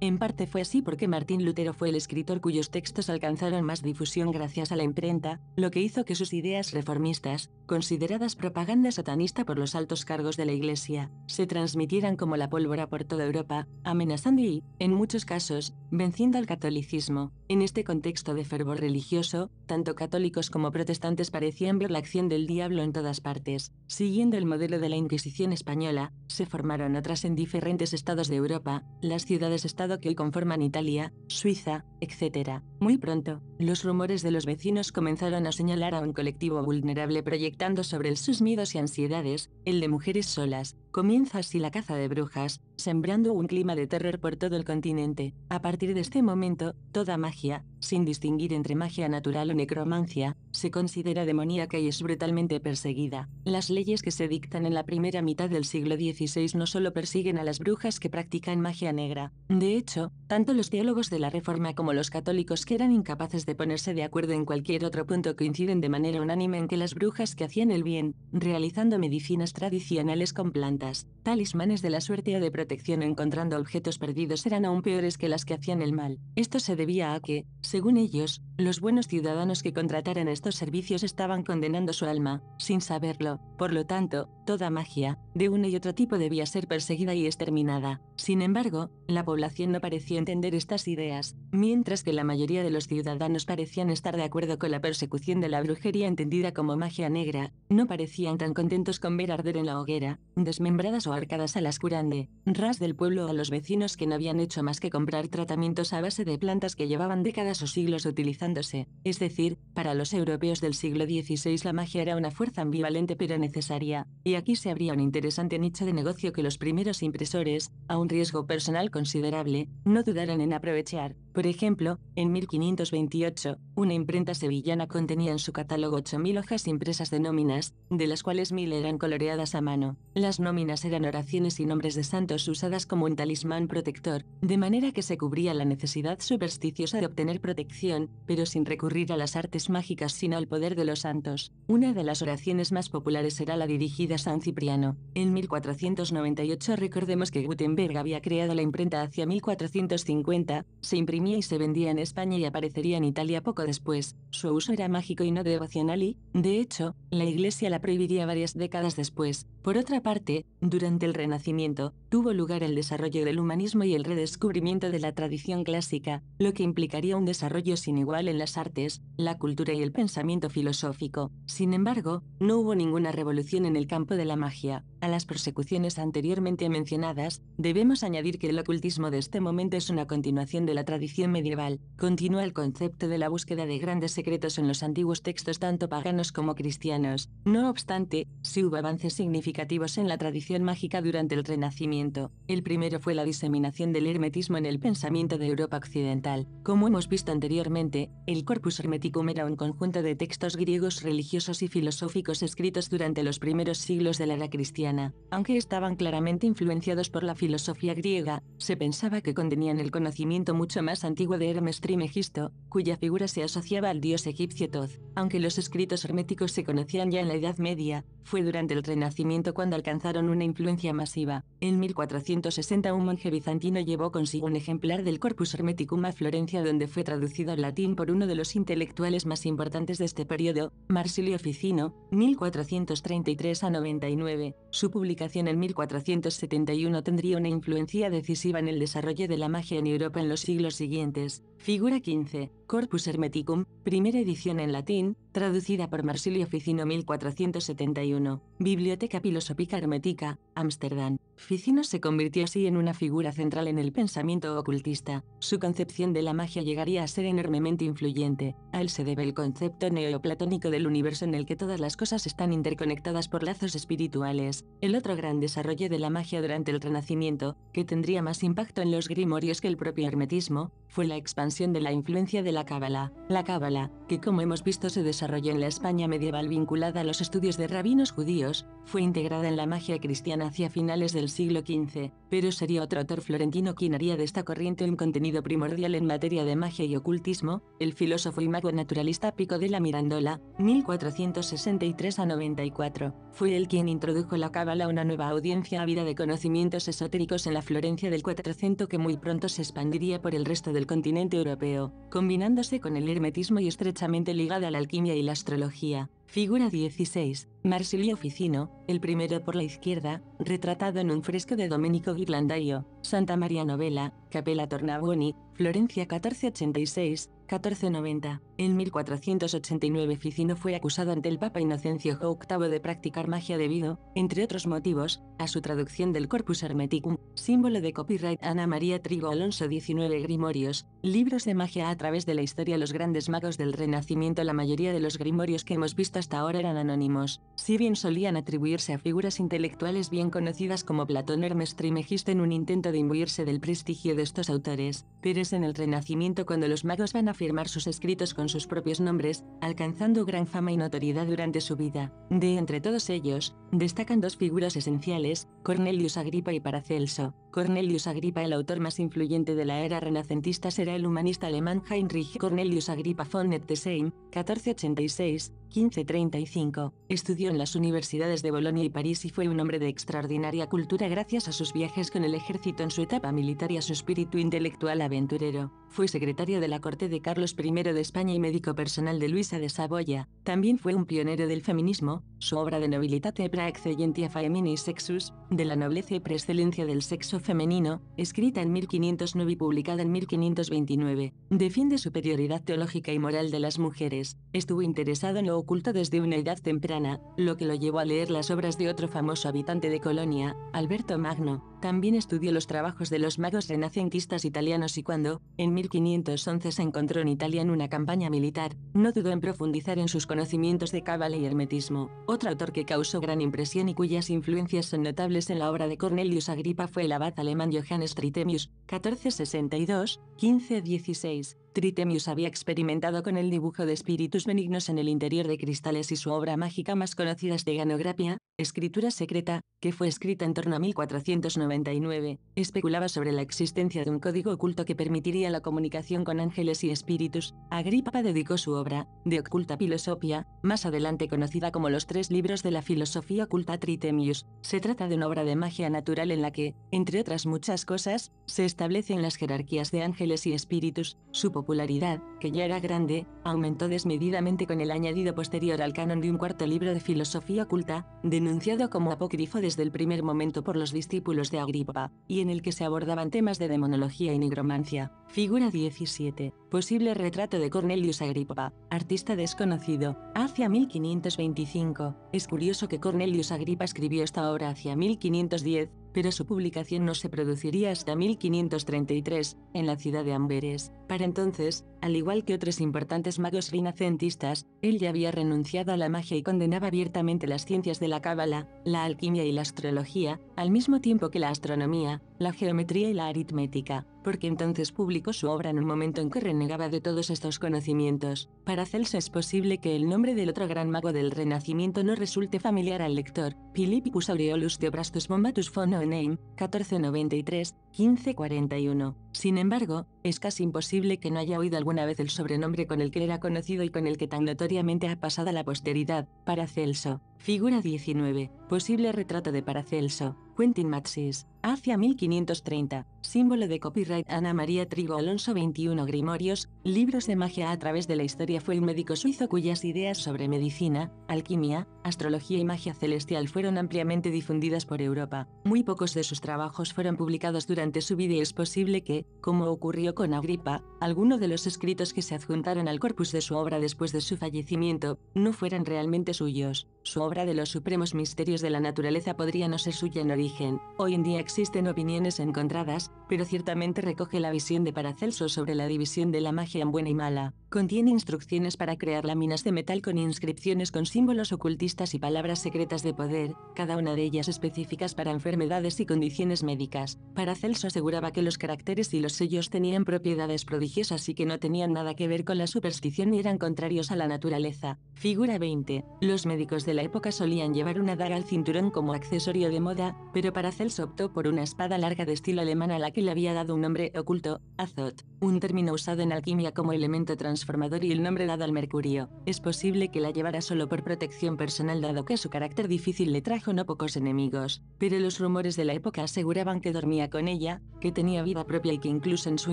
en parte fue así porque Martín Lutero fue el escritor cuyos textos alcanzaron más difusión gracias a la imprenta, lo que hizo que sus ideas reformistas, consideradas propaganda satanista por los altos cargos de la Iglesia, se transmitieran como la pólvora por toda Europa, amenazando y, en muchos casos, venciendo al catolicismo. En este contexto de fervor religioso, tanto católicos como protestantes parecían ver la acción del diablo en todas partes. Siguiendo el modelo de la Inquisición española, se formaron otras en diferentes estados de Europa, las ciudades de estado que hoy conforman Italia, Suiza, etc. Muy pronto, los rumores de los vecinos comenzaron a señalar a un colectivo vulnerable proyectando sobre él sus miedos y ansiedades, el de mujeres solas. Comienza así la caza de brujas, sembrando un clima de terror por todo el continente. A partir de este momento, toda magia, sin distinguir entre magia natural o necromancia, se considera demoníaca y es brutalmente perseguida. Las leyes que se dictan en la primera mitad del siglo XVI no solo persiguen a las brujas que practican magia negra, de hecho, tanto los teólogos de la Reforma como los católicos que eran incapaces de ponerse de acuerdo en cualquier otro punto coinciden de manera unánime en que las brujas que hacían el bien, realizando medicinas tradicionales con plantas, talismanes de la suerte o de protección encontrando objetos perdidos eran aún peores que las que hacían el mal. Esto se debía a que, según ellos, los buenos ciudadanos que contrataran estos servicios estaban condenando su alma, sin saberlo. Por lo tanto, toda magia, de uno y otro tipo debía ser perseguida y exterminada. Sin embargo, la la población no parecía entender estas ideas, mientras que la mayoría de los ciudadanos parecían estar de acuerdo con la persecución de la brujería entendida como magia negra, no parecían tan contentos con ver arder en la hoguera, desmembradas o arcadas a las curande, ras del pueblo a los vecinos que no habían hecho más que comprar tratamientos a base de plantas que llevaban décadas o siglos utilizándose, es decir, para los europeos del siglo XVI la magia era una fuerza ambivalente pero necesaria, y aquí se abría un interesante nicho de negocio que los primeros impresores, a un riesgo personal con considerable, no dudaron en aprovechar. Por ejemplo, en 1528, una imprenta sevillana contenía en su catálogo 8.000 hojas impresas de nóminas, de las cuales 1.000 eran coloreadas a mano. Las nóminas eran oraciones y nombres de santos usadas como un talismán protector, de manera que se cubría la necesidad supersticiosa de obtener protección, pero sin recurrir a las artes mágicas sino al poder de los santos. Una de las oraciones más populares era la dirigida a San Cipriano. En 1498 recordemos que Gutenberg había creado la imprenta hacia 1450, se imprimía y se vendía en España y aparecería en Italia poco después. Su uso era mágico y no devocional y, de hecho, la Iglesia la prohibiría varias décadas después. Por otra parte, durante el Renacimiento, tuvo lugar el desarrollo del humanismo y el redescubrimiento de la tradición clásica, lo que implicaría un desarrollo sin igual en las artes, la cultura y el pensamiento filosófico. Sin embargo, no hubo ninguna revolución en el campo de la magia. A las persecuciones anteriormente mencionadas, debemos añadir que el ocultismo el hermetismo de este momento es una continuación de la tradición medieval, continúa el concepto de la búsqueda de grandes secretos en los antiguos textos tanto paganos como cristianos. No obstante, si hubo avances significativos en la tradición mágica durante el Renacimiento. El primero fue la diseminación del hermetismo en el pensamiento de Europa occidental. Como hemos visto anteriormente, el corpus hermeticum era un conjunto de textos griegos religiosos y filosóficos escritos durante los primeros siglos de la era cristiana, aunque estaban claramente influenciados por la filosofía griega, se pensaba que contenían el conocimiento mucho más antiguo de Hermes Trimegisto, cuya figura se asociaba al dios egipcio Toz. Aunque los escritos herméticos se conocían ya en la Edad Media, fue durante el Renacimiento cuando alcanzaron una influencia masiva. En 1460 un monje bizantino llevó consigo un ejemplar del Corpus Hermeticum a Florencia donde fue traducido al latín por uno de los intelectuales más importantes de este periodo, Marsilio Ficino, 1433 a 99. Su publicación en 1471 tendría una influencia decisiva en el desarrollo de la magia en Europa en los siglos siguientes. Figura 15, Corpus Hermeticum, primera edición en latín, traducida por Marsilio Ficino 1471, Biblioteca Filosófica Hermetica, Ámsterdam. Ficino se convirtió así en una figura central en el pensamiento ocultista. Su concepción de la magia llegaría a ser enormemente influyente. A él se debe el concepto neoplatónico del universo en el que todas las cosas están interconectadas por lazos espirituales. El otro gran desarrollo de la magia durante el Renacimiento, que tendría más impacto en los grimorios que el propio hermetismo, fue la expansión de la influencia de la cábala. La cábala, que como hemos visto se desarrolló en la España medieval vinculada a los estudios de rabinos judíos, fue integrada en la magia cristiana hacia finales del siglo XV, pero sería otro autor florentino quien haría de esta corriente un contenido primordial en materia de magia y ocultismo, el filósofo y mago naturalista Pico de la Mirandola, 1463 a 94. Fue el quien introdujo la cábala a una nueva audiencia ávida de conocimientos esotéricos en la Florencia del 400 que muy pronto se expandiría por el resto del continente europeo, combinándose con el hermetismo y estrechamente ligada a la alquimia y la astrología. Figura 16. Marsilio Ficino, el primero por la izquierda, retratado en un fresco de Domenico Ghirlandaio, Santa María Novella, Capella Tornabuoni, Florencia 1486, 1490. En 1489 Ficino fue acusado ante el Papa Inocencio VIII de practicar magia debido, entre otros motivos, a su traducción del Corpus Hermeticum, símbolo de copyright Ana María Trigo Alonso 19 Grimorios, libros de magia a través de la historia Los grandes magos del Renacimiento La mayoría de los grimorios que hemos visto hasta ahora eran anónimos, si bien solían atribuirse a figuras intelectuales bien conocidas como Platón Hermes Trismegisto en un intento de imbuirse del prestigio de estos autores, pero es en el Renacimiento cuando los magos van a firmar sus escritos con sus propios nombres, alcanzando gran fama y notoriedad durante su vida. De entre todos ellos, destacan dos figuras esenciales, Cornelius Agripa y Paracelso. Cornelius Agripa, el autor más influyente de la era renacentista, será el humanista alemán Heinrich Cornelius Agrippa von Nettesheim, 1486, 1535, estudió en las universidades de Bolonia y París y fue un hombre de extraordinaria cultura gracias a sus viajes con el ejército en su etapa militar y a su espíritu intelectual aventurero. Fue secretario de la corte de Carlos I de España y médico personal de Luisa de Saboya. También fue un pionero del feminismo, su obra de Nobilitate pra excellentia sexus, de la nobleza y preexcelencia del sexo femenino, escrita en 1509 y publicada en 1529, defiende superioridad teológica y moral de las mujeres. Estuvo interesado en lo oculto desde una edad temprana, lo que lo llevó a leer las obras de otro famoso habitante de Colonia, Alberto Magno. También estudió los trabajos de los magos renacentistas italianos y cuando, en 1511 se encontró en Italia en una campaña militar, no dudó en profundizar en sus conocimientos de cábala y hermetismo. Otro autor que causó gran impresión y cuyas influencias son notables en la obra de Cornelius Agripa fue el abad alemán Johannes Tritemius, 1462-1516 Tritemius había experimentado con el dibujo de espíritus benignos en el interior de cristales y su obra mágica más conocida es Ganografía, escritura secreta, que fue escrita en torno a 1499, especulaba sobre la existencia de un código oculto que permitiría la comunicación con ángeles y espíritus. Agripa dedicó su obra, De Oculta Filosofía, más adelante conocida como Los Tres Libros de la Filosofía Oculta Tritemius. Se trata de una obra de magia natural en la que, entre otras muchas cosas, se establecen las jerarquías de ángeles y espíritus popularidad, que ya era grande, aumentó desmedidamente con el añadido posterior al canon de un cuarto libro de filosofía oculta, denunciado como apócrifo desde el primer momento por los discípulos de Agripa, y en el que se abordaban temas de demonología y nigromancia. Figura 17. Posible retrato de Cornelius Agripa, artista desconocido, hacia 1525. Es curioso que Cornelius Agripa escribió esta obra hacia 1510, pero su publicación no se produciría hasta 1533, en la ciudad de Amberes. Para entonces, al igual que otros importantes magos renacentistas, él ya había renunciado a la magia y condenaba abiertamente las ciencias de la cábala, la alquimia y la astrología, al mismo tiempo que la astronomía, la geometría y la aritmética porque entonces publicó su obra en un momento en que renegaba de todos estos conocimientos. Para Celso es posible que el nombre del otro gran mago del Renacimiento no resulte familiar al lector, Philippus Aureolus de Obrastus Bombatus Fonoeneim, 1493, 1541. Sin embargo, es casi imposible que no haya oído alguna vez el sobrenombre con el que era conocido y con el que tan notoriamente ha pasado a la posteridad, para Celso. Figura 19. Posible retrato de Paracelso, Quentin Maxis, hacia 1530. Símbolo de copyright Ana María Trigo Alonso 21 Grimorios, libros de magia a través de la historia fue un médico suizo cuyas ideas sobre medicina, alquimia, astrología y magia celestial fueron ampliamente difundidas por Europa. Muy pocos de sus trabajos fueron publicados durante su vida y es posible que, como ocurrió con Agripa, algunos de los escritos que se adjuntaron al corpus de su obra después de su fallecimiento, no fueran realmente suyos. Su obra de los supremos misterios de la naturaleza podría no ser suya en origen. Hoy en día existen opiniones encontradas, pero ciertamente recoge la visión de Paracelso sobre la división de la magia en buena y mala. Contiene instrucciones para crear láminas de metal con inscripciones con símbolos ocultistas y palabras secretas de poder, cada una de ellas específicas para enfermedades y condiciones médicas. Paracelso aseguraba que los caracteres y los sellos tenían propiedades prodigiosas y que no tenían nada que ver con la superstición y eran contrarios a la naturaleza. Figura 20. Los médicos de la época solían llevar una daga al cinturón como accesorio de moda, pero Paracelso optó por una espada larga de estilo alemán a la que le había dado un nombre oculto, azot, un término usado en alquimia como elemento transformador y el nombre dado al mercurio. Es posible que la llevara solo por protección personal dado que su carácter difícil le trajo no pocos enemigos, pero los rumores de la época aseguraban que dormía con ella, que tenía vida propia y que incluso en su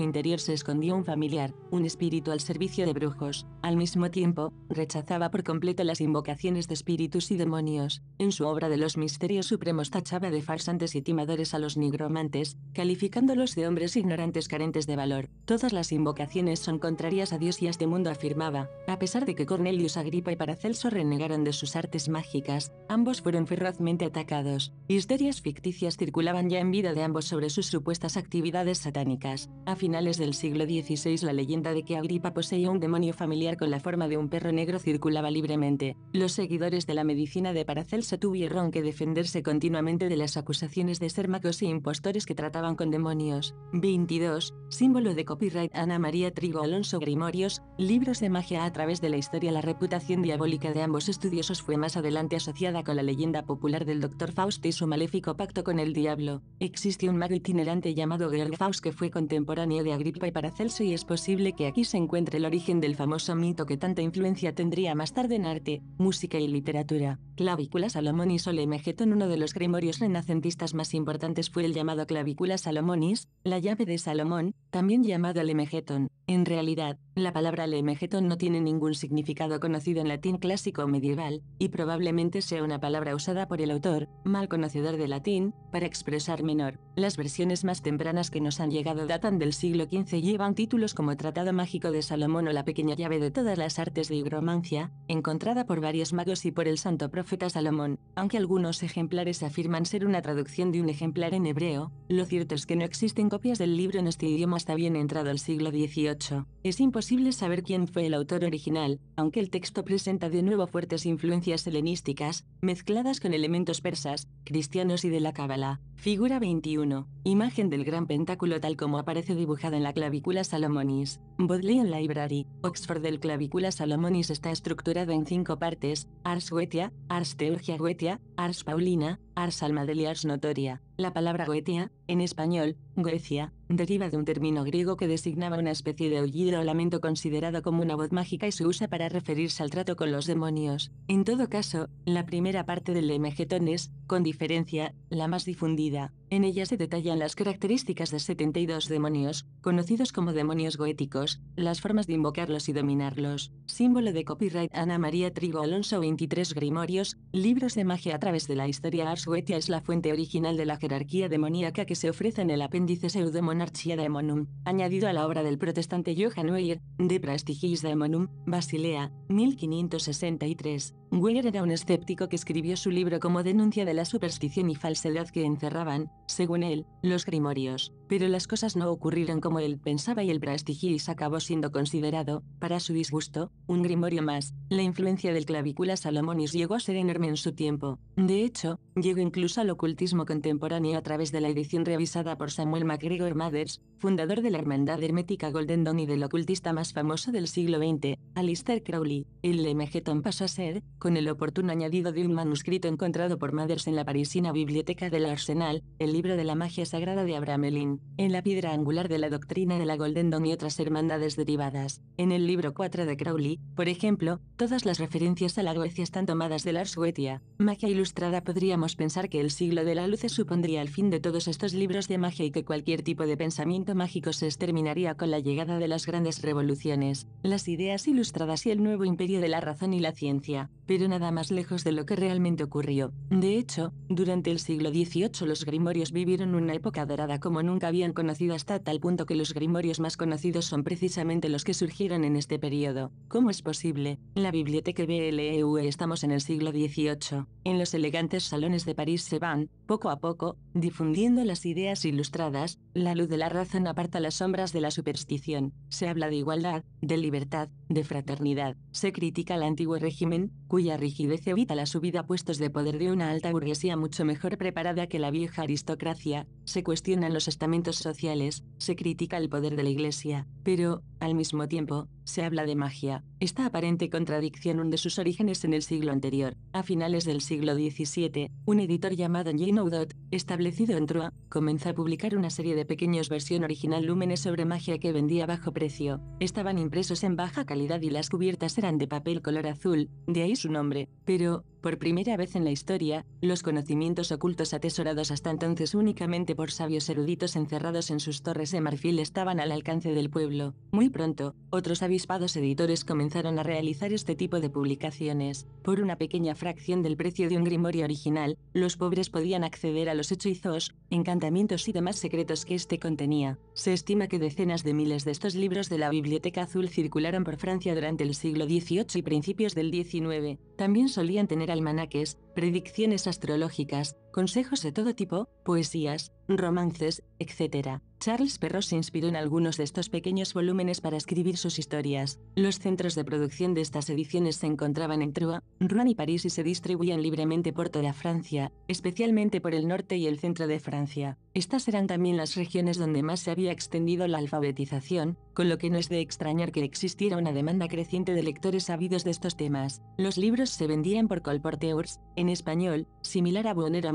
interior se escondía un familiar, un espíritu al servicio de brujos. Al mismo tiempo, rechazaba por completo las invocaciones de espíritus y demonios. En su obra de los misterios supremos tachaba de farsantes y timadores a los nigromantes, calificándolos de hombres ignorantes carentes de valor. Todas las invocaciones son contrarias a Dios y a este mundo afirmaba, a pesar de que Cornelius Agripa y Paracelso renegaron de sus artes mágicas, ambos fueron ferozmente atacados. Histerias ficticias circulaban ya en vida de ambos sobre sus supuestas actividades satánicas. A finales del siglo XVI la leyenda de que Agripa poseía un demonio familiar con la forma de un perro negro circulaba libremente. Los seguidores de la medicina medicina de Paracelso tuvieron que defenderse continuamente de las acusaciones de ser magos e impostores que trataban con demonios. 22. Símbolo de copyright Ana María Trigo Alonso Grimorios, libros de magia a través de la historia La reputación diabólica de ambos estudiosos fue más adelante asociada con la leyenda popular del Dr. Faust y su maléfico pacto con el diablo. Existe un mago itinerante llamado Georg Faust que fue contemporáneo de Agrippa y Paracelso y es posible que aquí se encuentre el origen del famoso mito que tanta influencia tendría más tarde en arte, música y literatura clavícula Salomonis o Lemegeton uno de los grimorios renacentistas más importantes fue el llamado clavícula Salomonis, la llave de Salomón, también llamado Lemegeton. En realidad, la palabra lemegeton no tiene ningún significado conocido en latín clásico o medieval, y probablemente sea una palabra usada por el autor, mal conocedor de latín, para expresar menor. Las versiones más tempranas que nos han llegado datan del siglo XV y llevan títulos como Tratado Mágico de Salomón o La Pequeña Llave de todas las artes de higromancia, encontrada por varios magos y por el santo profeta Salomón. Aunque algunos ejemplares afirman ser una traducción de un ejemplar en hebreo, lo cierto es que no existen copias del libro en este idioma hasta bien entrado el siglo XVIII. Es imposible imposible saber quién fue el autor original, aunque el texto presenta de nuevo fuertes influencias helenísticas, mezcladas con elementos persas, cristianos y de la Cábala. Figura 21. Imagen del gran pentáculo tal como aparece dibujada en la clavícula Salomonis. Bodleian Library. Oxford del clavícula Salomonis está estructurado en cinco partes, Ars Goetia, Ars Theurgia Goetia, Ars Paulina, Ars Almadelia Ars Notoria. La palabra Goetia, en español, Goecia, deriva de un término griego que designaba una especie de aullido o lamento considerado como una voz mágica y se usa para referirse al trato con los demonios. En todo caso, la primera parte del es, con diferencia, la más difundida, en ella se detallan las características de 72 demonios, conocidos como demonios goéticos, las formas de invocarlos y dominarlos. Símbolo de copyright Ana María Trigo Alonso 23 Grimorios, libros de magia a través de la historia Ars Goetia es la fuente original de la jerarquía demoníaca que se ofrece en el apéndice Pseudomonarchia Daemonum, añadido a la obra del protestante Johann Weyer, De Prestigis Daemonum, Basilea, 1563. Weller era un escéptico que escribió su libro como denuncia de la superstición y falsedad que encerraban, según él, los grimorios, pero las cosas no ocurrieron como él pensaba y el Brastigilis acabó siendo considerado, para su disgusto, un grimorio más. La influencia del clavícula Salomonis llegó a ser enorme en su tiempo. De hecho, llegó incluso al ocultismo contemporáneo a través de la edición revisada por Samuel MacGregor Mathers, fundador de la hermandad hermética Golden Dawn y del ocultista más famoso del siglo XX, Alistair Crowley. El Tom pasó a ser, con el oportuno añadido de un manuscrito encontrado por Mathers en la parisina biblioteca del Arsenal, el libro de la magia sagrada de Abramelin, en la piedra angular de la doctrina de la Golden Dawn y otras hermandades derivadas. En el libro 4 de Crowley, por ejemplo, todas las referencias a la Grecia están tomadas de la Arsuetia. Magia ilustrada podríamos pensar que el siglo de la luz supondría el fin de todos estos libros de magia y que cualquier tipo de pensamiento mágico se exterminaría con la llegada de las grandes revoluciones, las ideas ilustradas y el nuevo imperio de la razón y la ciencia pero nada más lejos de lo que realmente ocurrió. De hecho, durante el siglo XVIII los grimorios vivieron una época dorada como nunca habían conocido hasta tal punto que los grimorios más conocidos son precisamente los que surgieron en este periodo. ¿Cómo es posible? La biblioteca BLEU estamos en el siglo XVIII. En los elegantes salones de París se van, poco a poco, difundiendo las ideas ilustradas, la luz de la razón aparta las sombras de la superstición. Se habla de igualdad, de libertad, de fraternidad. Se critica el antiguo régimen, cuya rigidez evita la subida a puestos de poder de una alta burguesía mucho mejor preparada que la vieja aristocracia, se cuestionan los estamentos sociales, se critica el poder de la Iglesia, pero, al mismo tiempo, se habla de magia. Esta aparente contradicción de sus orígenes en el siglo anterior. A finales del siglo XVII, un editor llamado Jean Audot, establecido en Troyes, comenzó a publicar una serie de pequeños versión original lúmenes sobre magia que vendía a bajo precio. Estaban impresos en baja calidad y las cubiertas eran de papel color azul, de ahí su nombre. Pero, por primera vez en la historia, los conocimientos ocultos atesorados hasta entonces únicamente por sabios eruditos encerrados en sus torres de marfil estaban al alcance del pueblo. Muy pronto, otros avispados editores comenzaron a realizar este tipo de publicaciones. Por una pequeña fracción del precio de un grimorio original, los pobres podían acceder a los hechizos, encantamientos y demás secretos que este contenía. Se estima que decenas de miles de estos libros de la Biblioteca Azul circularon por Francia durante el siglo XVIII y principios del XIX. También solían tener almanaques, predicciones astrológicas, consejos de todo tipo, poesías, romances, etc. Charles Perrault se inspiró en algunos de estos pequeños volúmenes para escribir sus historias. Los centros de producción de estas ediciones se encontraban en Troyes, Rouen y París y se distribuían libremente por toda Francia, especialmente por el norte y el centro de Francia. Estas eran también las regiones donde más se había extendido la alfabetización, con lo que no es de extrañar que existiera una demanda creciente de lectores sabidos de estos temas. Los libros se vendían por colporteurs, en español, similar a Buonera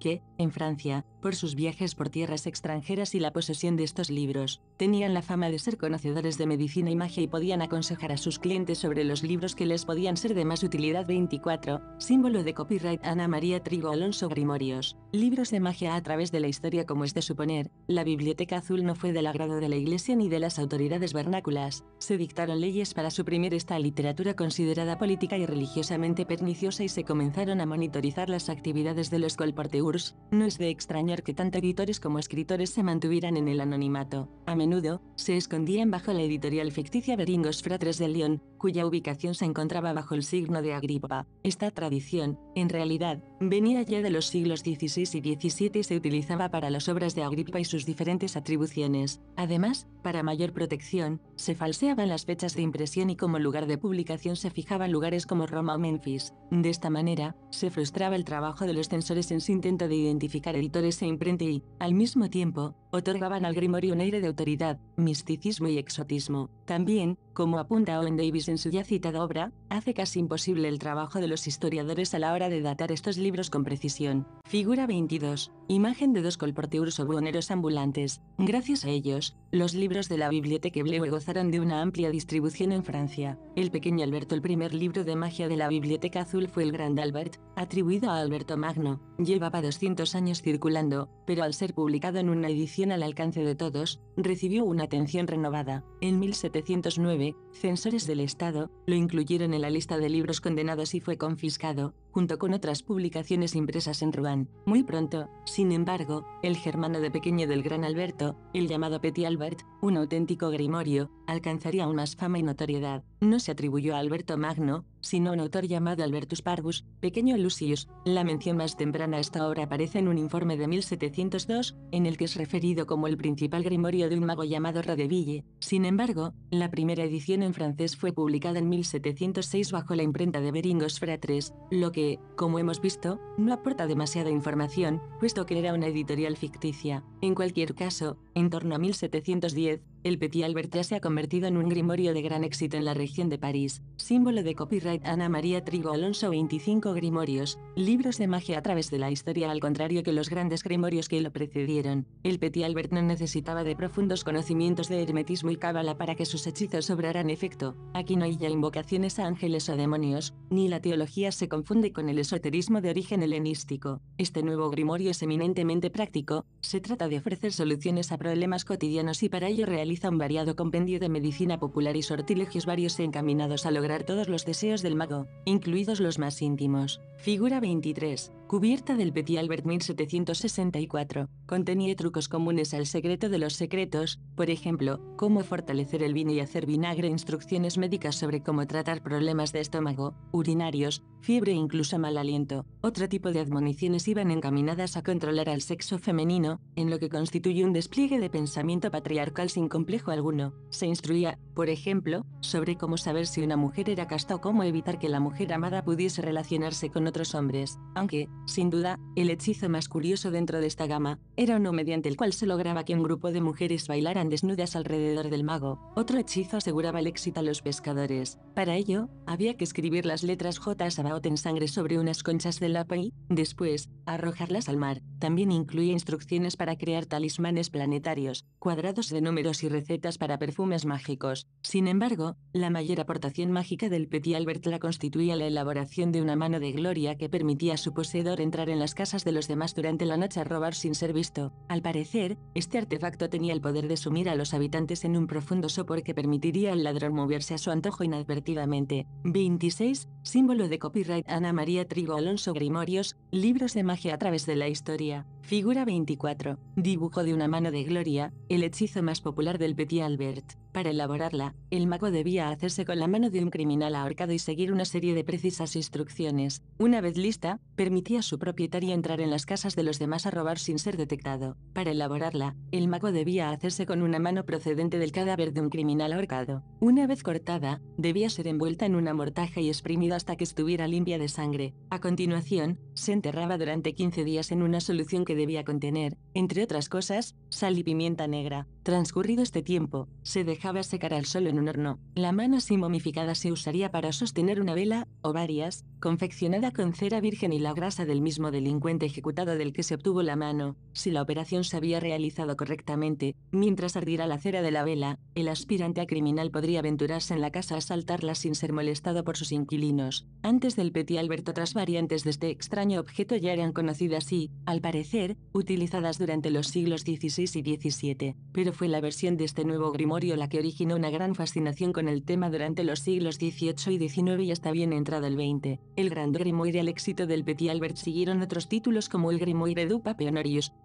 que, en Francia, por sus viajes por tierras extranjeras y la posesión de estos libros, tenían la fama de ser conocedores de medicina y magia y podían aconsejar a sus clientes sobre los libros que les podían ser de más utilidad 24, símbolo de copyright Ana María Trigo Alonso Grimorios, libros de magia a través de la historia como es de suponer, la Biblioteca Azul no fue del agrado de la Iglesia ni de las autoridades vernáculas, se dictaron leyes para suprimir esta literatura considerada política y religiosamente perniciosa y se comenzaron a monitorizar las actividades de los porte colporteurs, no es de extrañar que tanto editores como escritores se mantuvieran en el anonimato. A menudo, se escondían bajo la editorial ficticia Beringos Fratres de León, cuya ubicación se encontraba bajo el signo de Agripa. Esta tradición, en realidad, venía ya de los siglos XVI y XVII y se utilizaba para las obras de Agripa y sus diferentes atribuciones. Además, para mayor protección, se falseaban las fechas de impresión y como lugar de publicación se fijaban lugares como Roma o Memphis. De esta manera, se frustraba el trabajo de los censores en su intento de identificar editores e imprenta y, al mismo tiempo, otorgaban al grimorio un aire de autoridad, misticismo y exotismo. También, como apunta Owen Davis en su ya citada obra, hace casi imposible el trabajo de los historiadores a la hora de datar estos libros con precisión. Figura 22. Imagen de dos colporteuros o buhoneros ambulantes. Gracias a ellos, los libros de la Biblioteca Bleu gozaron de una amplia distribución en Francia. El pequeño Alberto, el primer libro de magia de la Biblioteca Azul fue el Grand Albert, atribuido a Alberto Magno. Llevaba 200 años circulando, pero al ser publicado en una edición al alcance de todos, recibió una atención renovada. En 1700 1709, censores del Estado, lo incluyeron en la lista de libros condenados y fue confiscado, junto con otras publicaciones impresas en Rouen. Muy pronto, sin embargo, el germano de pequeño del gran Alberto, el llamado Petit Albert, un auténtico grimorio, alcanzaría aún más fama y notoriedad. No se atribuyó a Alberto Magno, sino a un autor llamado Albertus Parvus, pequeño Lucius. La mención más temprana a esta obra aparece en un informe de 1702, en el que es referido como el principal grimorio de un mago llamado Radeville. Sin embargo, la primera edición en francés fue publicada en 1706 bajo la imprenta de Beringos Fratres, lo que como hemos visto, no aporta demasiada información, puesto que era una editorial ficticia. En cualquier caso, en torno a 1710, el Petit Albert ya se ha convertido en un grimorio de gran éxito en la región de París, símbolo de copyright Ana María Trigo Alonso 25 Grimorios, libros de magia a través de la historia al contrario que los grandes grimorios que lo precedieron. El Petit Albert no necesitaba de profundos conocimientos de hermetismo y cábala para que sus hechizos obraran efecto, aquí no hay ya invocaciones a ángeles o demonios, ni la teología se confunde con el esoterismo de origen helenístico. Este nuevo grimorio es eminentemente práctico, se trata de ofrecer soluciones a problemas cotidianos y para ello realiza realiza un variado compendio de medicina popular y sortilegios varios encaminados a lograr todos los deseos del mago, incluidos los más íntimos. Figura 23 cubierta del Petit Albert 1764, contenía trucos comunes al secreto de los secretos, por ejemplo, cómo fortalecer el vino y hacer vinagre, instrucciones médicas sobre cómo tratar problemas de estómago, urinarios, fiebre e incluso mal aliento. Otro tipo de admoniciones iban encaminadas a controlar al sexo femenino, en lo que constituye un despliegue de pensamiento patriarcal sin complejo alguno. Se instruía, por ejemplo, sobre cómo saber si una mujer era casta o cómo evitar que la mujer amada pudiese relacionarse con otros hombres, aunque, sin duda, el hechizo más curioso dentro de esta gama, era uno mediante el cual se lograba que un grupo de mujeres bailaran desnudas alrededor del mago. Otro hechizo aseguraba el éxito a los pescadores. Para ello, había que escribir las letras J Sabaot en sangre sobre unas conchas de lapa y, después, arrojarlas al mar. También incluía instrucciones para crear talismanes planetarios, cuadrados de números y recetas para perfumes mágicos. Sin embargo, la mayor aportación mágica del Petit Albert la constituía la elaboración de una mano de gloria que permitía su poseedor entrar en las casas de los demás durante la noche a robar sin ser visto. Al parecer, este artefacto tenía el poder de sumir a los habitantes en un profundo sopor que permitiría al ladrón moverse a su antojo inadvertidamente. 26. Símbolo de copyright Ana María Trigo Alonso Grimorios, Libros de magia a través de la historia. Figura 24. Dibujo de una mano de Gloria, el hechizo más popular del Petit Albert. Para elaborarla, el mago debía hacerse con la mano de un criminal ahorcado y seguir una serie de precisas instrucciones. Una vez lista, permitía a su propietario entrar en las casas de los demás a robar sin ser detectado. Para elaborarla, el mago debía hacerse con una mano procedente del cadáver de un criminal ahorcado. Una vez cortada, debía ser envuelta en una mortaja y exprimida hasta que estuviera limpia de sangre. A continuación, se enterraba durante 15 días en una solución que debía contener, entre otras cosas, sal y pimienta negra, Transcurrido este tiempo, se dejaba secar al sol en un horno. La mano así momificada se usaría para sostener una vela, o varias, confeccionada con cera virgen y la grasa del mismo delincuente ejecutado del que se obtuvo la mano. Si la operación se había realizado correctamente, mientras ardiera la cera de la vela, el aspirante a criminal podría aventurarse en la casa a saltarla sin ser molestado por sus inquilinos. Antes del Petit Albert otras variantes de este extraño objeto ya eran conocidas y, al parecer, utilizadas durante los siglos XVI y XVII, pero fue la versión de este nuevo grimorio la que originó una gran fascinación con el tema durante los siglos XVIII y XIX y hasta bien entrado el XX. El Gran Grimoire al éxito del Petit Albert siguieron otros títulos como el Grimoire du Pape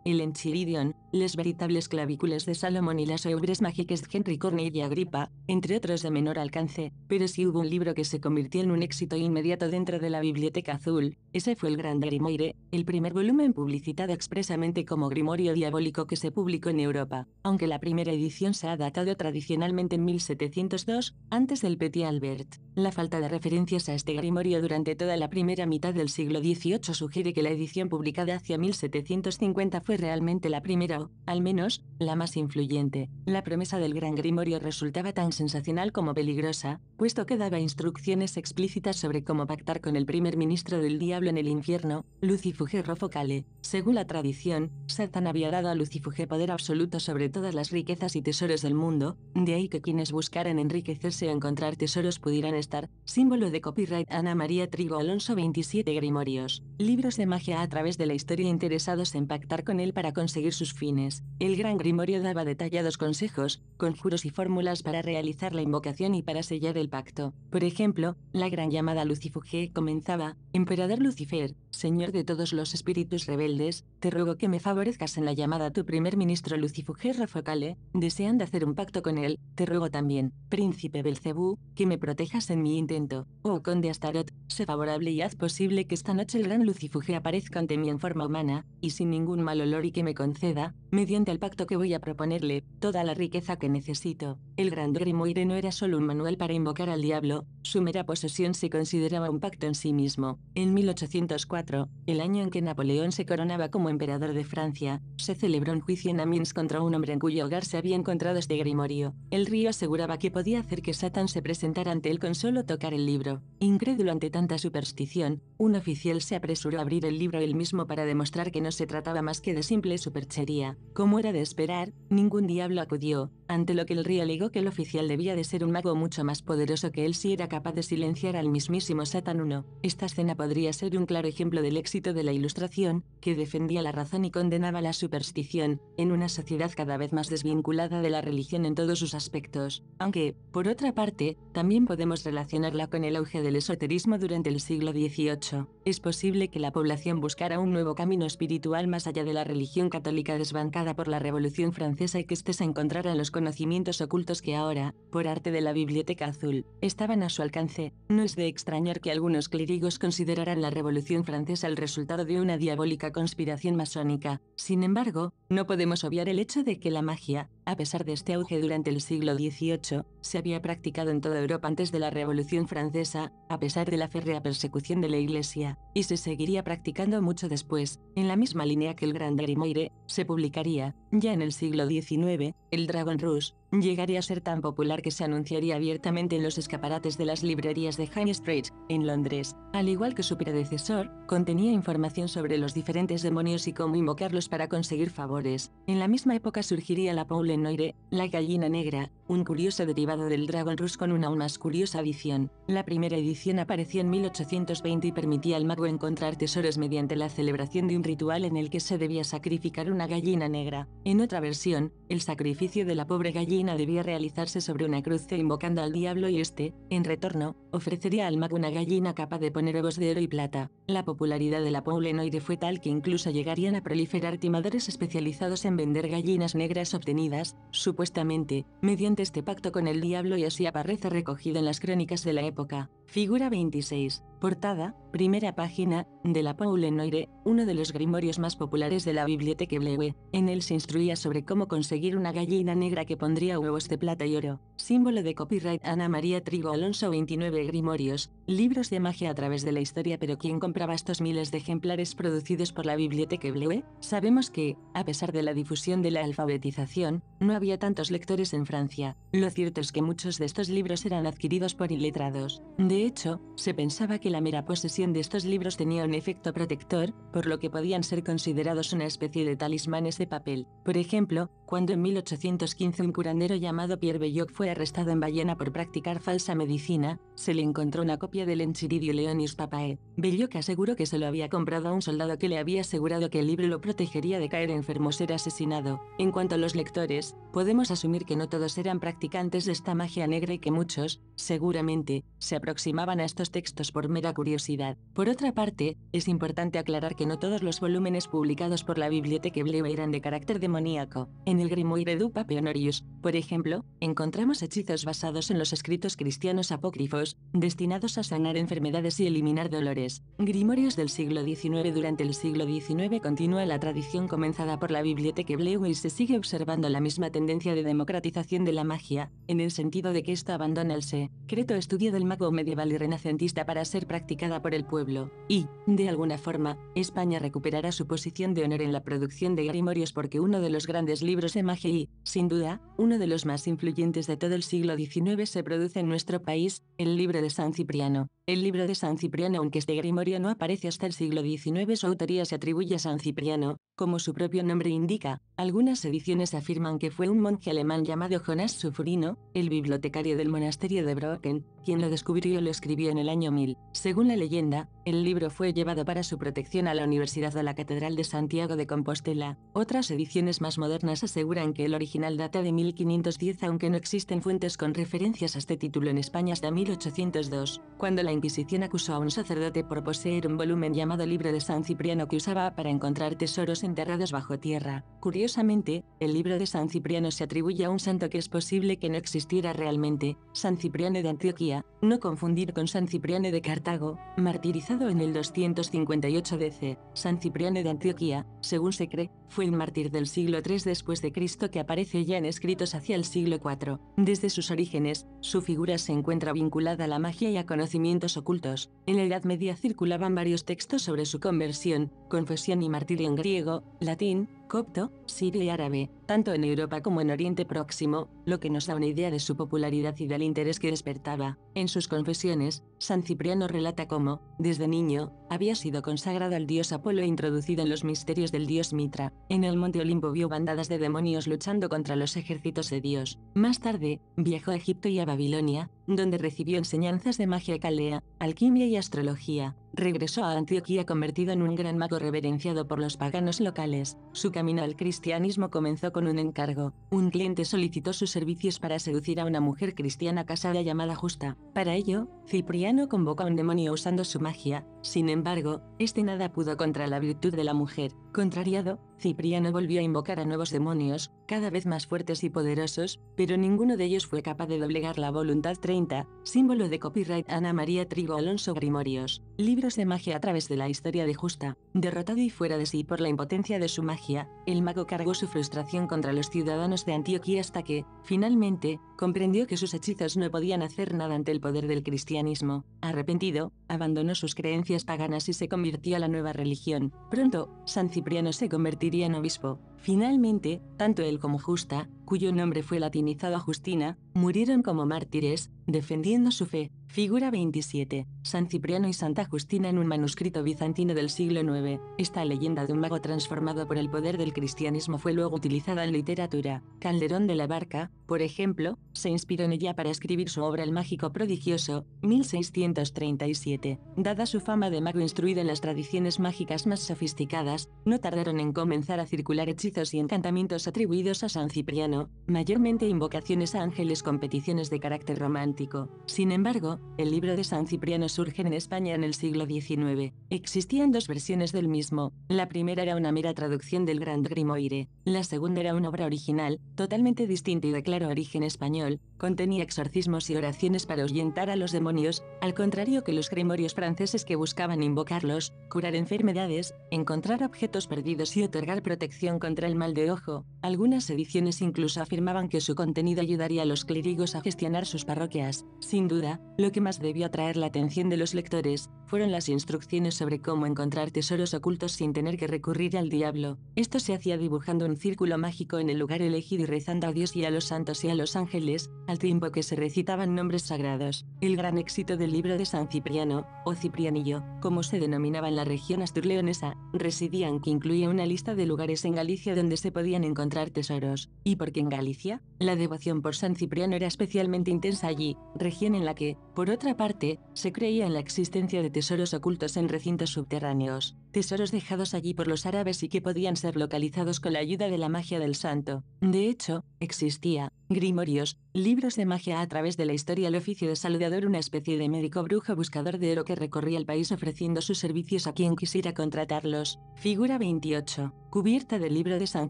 el Enchiridion, Les Veritables Clavículas de Salomón y las obras Mágicas de Henry Corneille y Agrippa, entre otros de menor alcance, pero si hubo un libro que se convirtió en un éxito inmediato dentro de la Biblioteca Azul, ese fue el Gran Grimoire, el primer volumen publicitado expresamente como Grimorio Diabólico que se publicó en Europa, aunque la primera edición se ha datado tradicionalmente en 1702, antes del Petit Albert. La falta de referencias a este grimorio durante toda la primera mitad del siglo XVIII sugiere que la edición publicada hacia 1750 fue realmente la primera o, al menos, la más influyente. La promesa del gran grimorio resultaba tan sensacional como peligrosa, puesto que daba instrucciones explícitas sobre cómo pactar con el primer ministro del diablo en el infierno, Lucifugé Rofocale. Según la tradición, Satan había dado a Lucifugé poder absoluto sobre todas las riquezas y tesoros del mundo, de ahí que quienes buscaran enriquecerse o encontrar tesoros pudieran estar, símbolo de copyright Ana María Trigo Alonso 27 Grimorios, libros de magia a través de la historia interesados en pactar con él para conseguir sus fines. El gran Grimorio daba detallados consejos, conjuros y fórmulas para realizar la invocación y para sellar el pacto. Por ejemplo, la gran llamada Lucifuge comenzaba, Emperador Lucifer, Señor de todos los espíritus rebeldes, te ruego que me favorezcas en la llamada a tu primer ministro Lucifuge Rafa Desean deseando hacer un pacto con él, te ruego también, príncipe Belcebú, que me protejas en mi intento, oh conde Astaroth, sé favorable y haz posible que esta noche el gran Lucifuge aparezca ante mí en forma humana, y sin ningún mal olor y que me conceda, mediante el pacto que voy a proponerle, toda la riqueza que necesito. El gran Grimoire no era solo un manual para invocar al diablo, su mera posesión se consideraba un pacto en sí mismo. En 1804, el año en que Napoleón se coronaba como emperador de Francia, se celebró un juicio en Amiens contra un hombre en cuyo hogar se había encontrado este grimorio. El río aseguraba que podía hacer que Satan se presentara ante él con solo tocar el libro. Incrédulo ante tanta superstición, un oficial se apresuró a abrir el libro él mismo para demostrar que no se trataba más que de simple superchería. Como era de esperar, ningún diablo acudió, ante lo que el río alegó que el oficial debía de ser un mago mucho más poderoso que él si era capaz de silenciar al mismísimo Satan 1. Esta escena podría ser un claro ejemplo del éxito de la ilustración, que defendía la razón y condenaba la superstición, en una sociedad cada vez más desvinculada de la religión en todos sus aspectos, aunque, por otra parte, también podemos relacionarla con el auge del esoterismo durante el siglo XVIII. Es posible que la población buscara un nuevo camino espiritual más allá de la religión católica desbancada por la Revolución Francesa y que éste se encontrara en los conocimientos ocultos que ahora, por arte de la Biblioteca Azul, estaban a su alcance. No es de extrañar que algunos clérigos consideraran la Revolución Francesa el resultado de una diabólica conspiración masónica. Sin embargo, no podemos obviar el hecho de que la magia a pesar de este auge durante el siglo XVIII, se había practicado en toda Europa antes de la Revolución Francesa, a pesar de la férrea persecución de la Iglesia, y se seguiría practicando mucho después, en la misma línea que el Gran Grimoire, se publicaría, ya en el siglo XIX, el Dragon Rouge, llegaría a ser tan popular que se anunciaría abiertamente en los escaparates de las librerías de High Street, en Londres. Al igual que su predecesor, contenía información sobre los diferentes demonios y cómo invocarlos para conseguir favores. En la misma época surgiría la Poule Noire, la gallina negra, un curioso derivado del Dragon Rush con una aún más curiosa edición. La primera edición apareció en 1820 y permitía al mago encontrar tesoros mediante la celebración de un ritual en el que se debía sacrificar una gallina negra. En otra versión, el sacrificio de la pobre gallina debía realizarse sobre una cruz e invocando al diablo y este, en retorno, ofrecería al mago una gallina capaz de poner huevos de oro y plata. La popularidad de la Poulenoide fue tal que incluso llegarían a proliferar timadores especializados en vender gallinas negras obtenidas, supuestamente, mediante este pacto con el diablo y así aparece recogido en las crónicas de la época. Figura 26. Portada, primera página, de la Paul Noire, uno de los grimorios más populares de la Biblioteca Bleue. En él se instruía sobre cómo conseguir una gallina negra que pondría huevos de plata y oro. Símbolo de copyright Ana María Trigo Alonso 29 Grimorios, libros de magia a través de la historia pero ¿quién compraba estos miles de ejemplares producidos por la Biblioteca Bleue? Sabemos que, a pesar de la difusión de la alfabetización, no había tantos lectores en Francia lo cierto es que muchos de estos libros eran adquiridos por iletrados. De hecho, se pensaba que la mera posesión de estos libros tenía un efecto protector, por lo que podían ser considerados una especie de talismanes de papel. Por ejemplo, cuando en 1815 un curandero llamado Pierre Belloc fue arrestado en Ballena por practicar falsa medicina, se le encontró una copia del Enchiridio Leonis Papae. Belloc aseguró que se lo había comprado a un soldado que le había asegurado que el libro lo protegería de caer enfermo o ser asesinado. En cuanto a los lectores, podemos asumir que no todos eran practicantes de esta magia negra y que muchos, seguramente, se aproximaban a estos textos por mera curiosidad. Por otra parte, es importante aclarar que no todos los volúmenes publicados por la Biblioteca Bleu eran de carácter demoníaco. En el Grimoire du Pape Honorius, por ejemplo, encontramos hechizos basados en los escritos cristianos apócrifos, destinados a sanar enfermedades y eliminar dolores. Grimorios del siglo XIX Durante el siglo XIX continúa la tradición comenzada por la Biblioteca Bleu y se sigue observando la misma tendencia de democratización de la magia, en el sentido de que esto abandona el secreto estudio del mago medieval y renacentista para ser practicada por el pueblo, y, de alguna forma, España recuperará su posición de honor en la producción de Grimorios porque uno de los grandes libros de magia y, sin duda, uno de los más influyentes de todo el siglo XIX se produce en nuestro país, el libro de San Cipriano. El libro de San Cipriano, aunque este grimorio no aparece hasta el siglo XIX, su autoría se atribuye a San Cipriano, como su propio nombre indica. Algunas ediciones afirman que fue un monje alemán llamado Jonás Sufrino, el bibliotecario del monasterio de Brocken, quien lo descubrió y lo escribió en el año 1000. Según la leyenda, el libro fue llevado para su protección a la Universidad de la Catedral de Santiago de Compostela. Otras ediciones más modernas aseguran que el original data de 1510 aunque no existen fuentes con referencias a este título en España hasta 1802, cuando la Inquisición acusó a un sacerdote por poseer un volumen llamado Libro de San Cipriano que usaba para encontrar tesoros enterrados bajo tierra. Curiosamente, el Libro de San Cipriano se atribuye a un santo que es posible que no existiera realmente, San Cipriano de Antioquía, no confundir con San Cipriano de Cartago, martirizado en el 258 DC. San Cipriano de Antioquía, según se cree, fue el mártir del siglo III después de Cristo que aparece ya en escritos hacia el siglo IV. Desde sus orígenes, su figura se encuentra vinculada a la magia y a conocimientos ocultos. En la Edad Media circulaban varios textos sobre su conversión, confesión y martirio en griego, latín, copto, sirio y árabe, tanto en Europa como en Oriente Próximo, lo que nos da una idea de su popularidad y del interés que despertaba. En sus confesiones, San Cipriano relata cómo, desde niño, había sido consagrado al dios Apolo e introducido en los misterios del dios Mitra. En el monte Olimpo vio bandadas de demonios luchando contra los ejércitos de Dios. Más tarde, viajó a Egipto y a Babilonia, donde recibió enseñanzas de magia calea, alquimia y astrología. Regresó a Antioquía convertido en un gran mago reverenciado por los paganos locales. Su camino al cristianismo comenzó con un encargo. Un cliente solicitó sus servicios para seducir a una mujer cristiana casada llamada Justa. Para ello, Cipriano convocó a un demonio usando su magia. Sin embargo, este nada pudo contra la virtud de la mujer. Contrariado, Cipriano volvió a invocar a nuevos demonios, cada vez más fuertes y poderosos, pero ninguno de ellos fue capaz de doblegar la voluntad 30, símbolo de copyright Ana María Trigo Alonso Grimorios, libros de magia a través de la historia de Justa. Derrotado y fuera de sí por la impotencia de su magia, el mago cargó su frustración contra los ciudadanos de Antioquía hasta que, finalmente, comprendió que sus hechizos no podían hacer nada ante el poder del cristianismo. Arrepentido, abandonó sus creencias paganas y se convirtió a la nueva religión. Pronto, San Cipriano se convertiría en obispo. Finalmente, tanto él como Justa, cuyo nombre fue latinizado a Justina, murieron como mártires, defendiendo su fe. Figura 27. San Cipriano y Santa Justina en un manuscrito bizantino del siglo IX. Esta leyenda de un mago transformado por el poder del cristianismo fue luego utilizada en literatura. Calderón de la Barca, por ejemplo, se inspiró en ella para escribir su obra El mágico prodigioso, 1637. Dada su fama de mago instruido en las tradiciones mágicas más sofisticadas, no tardaron en comenzar a circular hechizos y encantamientos atribuidos a San Cipriano, mayormente invocaciones a ángeles con peticiones de carácter romántico. Sin embargo, el libro de San Cipriano surge en España en el siglo XIX. Existían dos versiones del mismo, la primera era una mera traducción del Gran Grimoire, la segunda era una obra original, totalmente distinta y de claro origen español, contenía exorcismos y oraciones para ahuyentar a los demonios, al contrario que los cremorios franceses que buscaban invocarlos, curar enfermedades, encontrar objetos perdidos y otorgar protección contra el mal de ojo. Algunas ediciones incluso afirmaban que su contenido ayudaría a los clérigos a gestionar sus parroquias. Sin duda, lo que más debió atraer la atención de los lectores fueron las instrucciones sobre cómo encontrar tesoros ocultos sin tener que recurrir al diablo. Esto se hacía dibujando un círculo mágico en el lugar elegido y rezando a Dios y a los santos y a los ángeles, al tiempo que se recitaban nombres sagrados. El gran éxito del libro de San Cipriano, o Ciprianillo, como se denominaba en la región asturleonesa, residían que incluía una lista de lugares en Galicia donde se podían encontrar tesoros. ¿Y por qué en Galicia? La devoción por San Cipriano era especialmente intensa allí, región en la que, por otra parte, se creía en la existencia de tesoros tesoros ocultos en recintos subterráneos tesoros dejados allí por los árabes y que podían ser localizados con la ayuda de la magia del santo. De hecho, existía, grimorios, libros de magia a través de la historia el oficio de saludador, una especie de médico brujo buscador de oro que recorría el país ofreciendo sus servicios a quien quisiera contratarlos. Figura 28. Cubierta del libro de San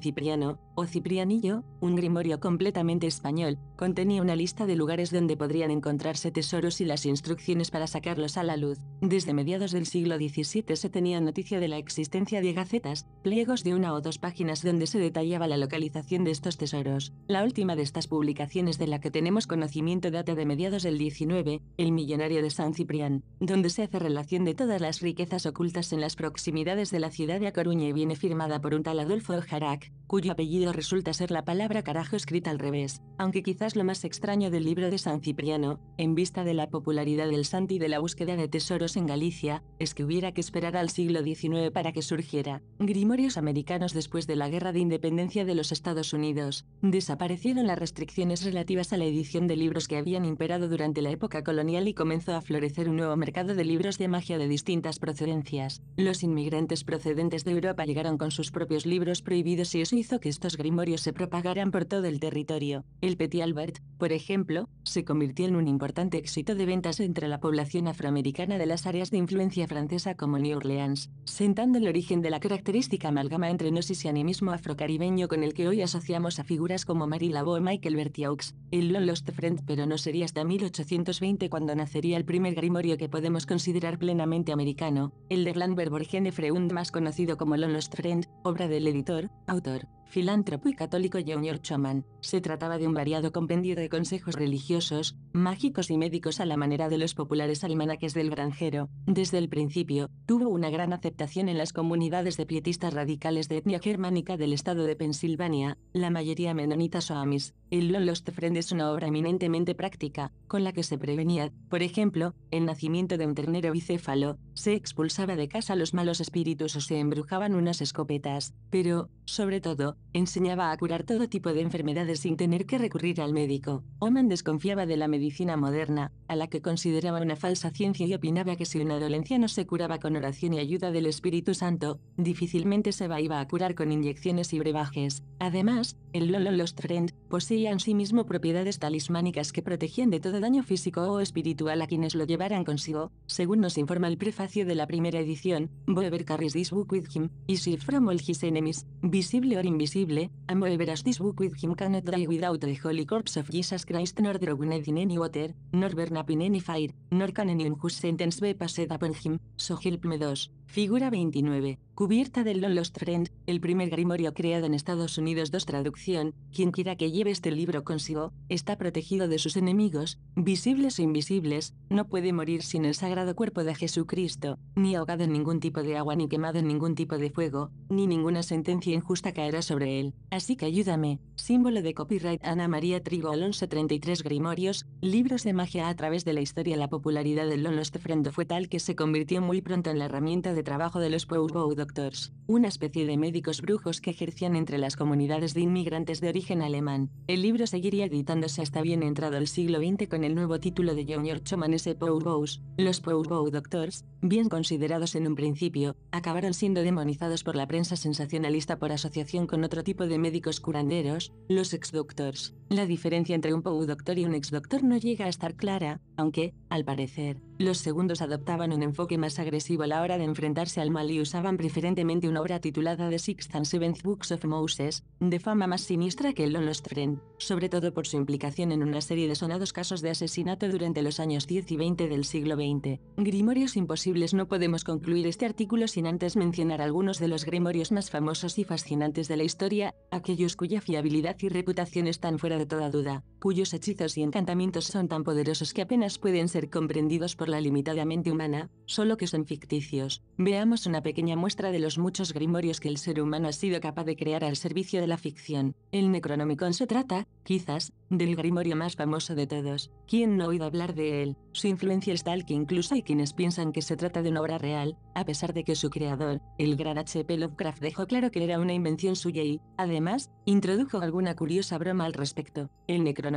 Cipriano, o Ciprianillo, un grimorio completamente español, contenía una lista de lugares donde podrían encontrarse tesoros y las instrucciones para sacarlos a la luz. Desde mediados del siglo XVII se tenían noticias de la existencia de gacetas, pliegos de una o dos páginas donde se detallaba la localización de estos tesoros. La última de estas publicaciones de la que tenemos conocimiento data de mediados del XIX, El millonario de San Ciprián, donde se hace relación de todas las riquezas ocultas en las proximidades de la ciudad de A Coruña y viene firmada por un tal Adolfo Jarac, cuyo apellido resulta ser la palabra carajo escrita al revés, aunque quizás lo más extraño del libro de San Cipriano, en vista de la popularidad del santi y de la búsqueda de tesoros en Galicia, es que hubiera que esperar al siglo XIX para que surgiera. Grimorios americanos después de la Guerra de Independencia de los Estados Unidos. Desaparecieron las restricciones relativas a la edición de libros que habían imperado durante la época colonial y comenzó a florecer un nuevo mercado de libros de magia de distintas procedencias. Los inmigrantes procedentes de Europa llegaron con sus propios libros prohibidos y eso hizo que estos grimorios se propagaran por todo el territorio. El Petit Albert, por ejemplo, se convirtió en un importante éxito de ventas entre la población afroamericana de las áreas de influencia francesa como New Orleans sentando el origen de la característica amalgama entre gnosis y animismo afrocaribeño con el que hoy asociamos a figuras como Mary Labo o Michael Bertioux, el Long Lost Friend pero no sería hasta 1820 cuando nacería el primer grimorio que podemos considerar plenamente americano, el de Glanbert Borgene Freund más conocido como Long Lost Friend, obra del editor, autor, filántropo y católico Junior Choman. Se trataba de un variado compendio de consejos religiosos, mágicos y médicos a la manera de los populares almanaques del granjero. Desde el principio, tuvo una gran aceptación en las comunidades de pietistas radicales de etnia germánica del estado de Pensilvania, la mayoría menonitas o amis. El Lost Friend es una obra eminentemente práctica, con la que se prevenía, por ejemplo, el nacimiento de un ternero bicéfalo, se expulsaba de casa los malos espíritus o se embrujaban unas escopetas, pero, sobre todo, Enseñaba a curar todo tipo de enfermedades sin tener que recurrir al médico. Oman desconfiaba de la medicina moderna, a la que consideraba una falsa ciencia y opinaba que si una dolencia no se curaba con oración y ayuda del Espíritu Santo, difícilmente se iba a curar con inyecciones y brebajes. Además, el Lolo Lost Friend, poseía en sí mismo propiedades talismánicas que protegían de todo daño físico o espiritual a quienes lo llevaran consigo, según nos informa el prefacio de la primera edición, «Boeber carries this book with him, is from all his enemies, visible or invisible, and whoever has this book with him cannot die without the holy corpse of Jesus Christ nor drowned in any water, nor burn up in any fire, nor can any unjust sentence be passed upon him, so help me those Figura 29. Cubierta del Lost Friend, el primer grimorio creado en Estados Unidos 2 traducción, quien quiera que lleve este libro consigo, está protegido de sus enemigos, visibles o invisibles, no puede morir sin el sagrado cuerpo de Jesucristo, ni ahogado en ningún tipo de agua ni quemado en ningún tipo de fuego, ni ninguna sentencia injusta caerá sobre él. Así que ayúdame, símbolo de copyright Ana María Trigo Alonso 33 Grimorios, libros de magia a través de la historia La popularidad del Lost Friend fue tal que se convirtió muy pronto en la herramienta de trabajo de los Powwow Doctors, una especie de médicos brujos que ejercían entre las comunidades de inmigrantes de origen alemán. El libro seguiría editándose hasta bien entrado el siglo XX con el nuevo título de Junior Choman S. Powwows. Los Powwow Doctors, bien considerados en un principio, acabaron siendo demonizados por la prensa sensacionalista por asociación con otro tipo de médicos curanderos, los ex-doctors. La diferencia entre un Powwow Doctor y un ex-doctor no llega a estar clara, aunque, al parecer, los segundos adoptaban un enfoque más agresivo a la hora de enfrentar darse al mal y usaban preferentemente una obra titulada The Sixth and Seventh Books of Moses, de fama más siniestra que el Lost Friend, sobre todo por su implicación en una serie de sonados casos de asesinato durante los años 10 y 20 del siglo XX. Grimorios imposibles No podemos concluir este artículo sin antes mencionar algunos de los grimorios más famosos y fascinantes de la historia, aquellos cuya fiabilidad y reputación están fuera de toda duda cuyos hechizos y encantamientos son tan poderosos que apenas pueden ser comprendidos por la limitada mente humana, solo que son ficticios. Veamos una pequeña muestra de los muchos grimorios que el ser humano ha sido capaz de crear al servicio de la ficción. El Necronomicon se trata, quizás, del grimorio más famoso de todos. ¿Quién no ha oído hablar de él? Su influencia es tal que incluso hay quienes piensan que se trata de una obra real, a pesar de que su creador, el gran H.P. Lovecraft, dejó claro que era una invención suya y, además, introdujo alguna curiosa broma al respecto. El Necronomicon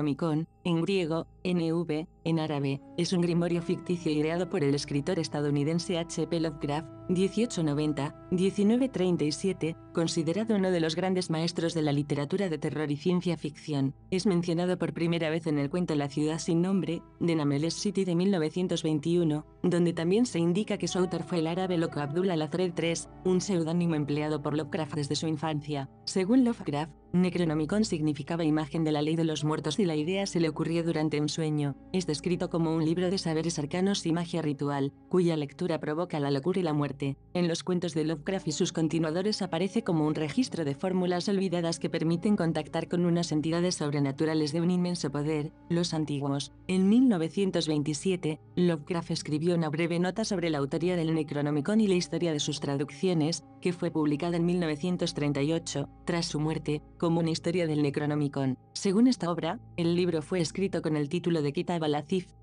en griego, NV, en árabe, es un grimorio ficticio ideado por el escritor estadounidense H.P. Lovecraft, 1890-1937, considerado uno de los grandes maestros de la literatura de terror y ciencia ficción, es mencionado por primera vez en el cuento La ciudad sin nombre, de Nameless City de 1921, donde también se indica que su autor fue el árabe loco Abdullah azred III, un seudónimo empleado por Lovecraft desde su infancia. Según Lovecraft, Necronomicon significaba imagen de la ley de los muertos y la idea se le ocurrió durante un sueño. Es descrito como un libro de saberes arcanos y magia ritual, cuya lectura provoca la locura y la muerte. En los cuentos de Lovecraft y sus continuadores aparece como un registro de fórmulas olvidadas que permiten contactar con unas entidades sobrenaturales de un inmenso poder, los antiguos. En 1927, Lovecraft escribió una breve nota sobre la autoría del Necronomicon y la historia de sus traducciones, que fue publicada en 1938, tras su muerte, como una historia del Necronomicon. Según esta obra, el libro fue escrito con el título de Kitab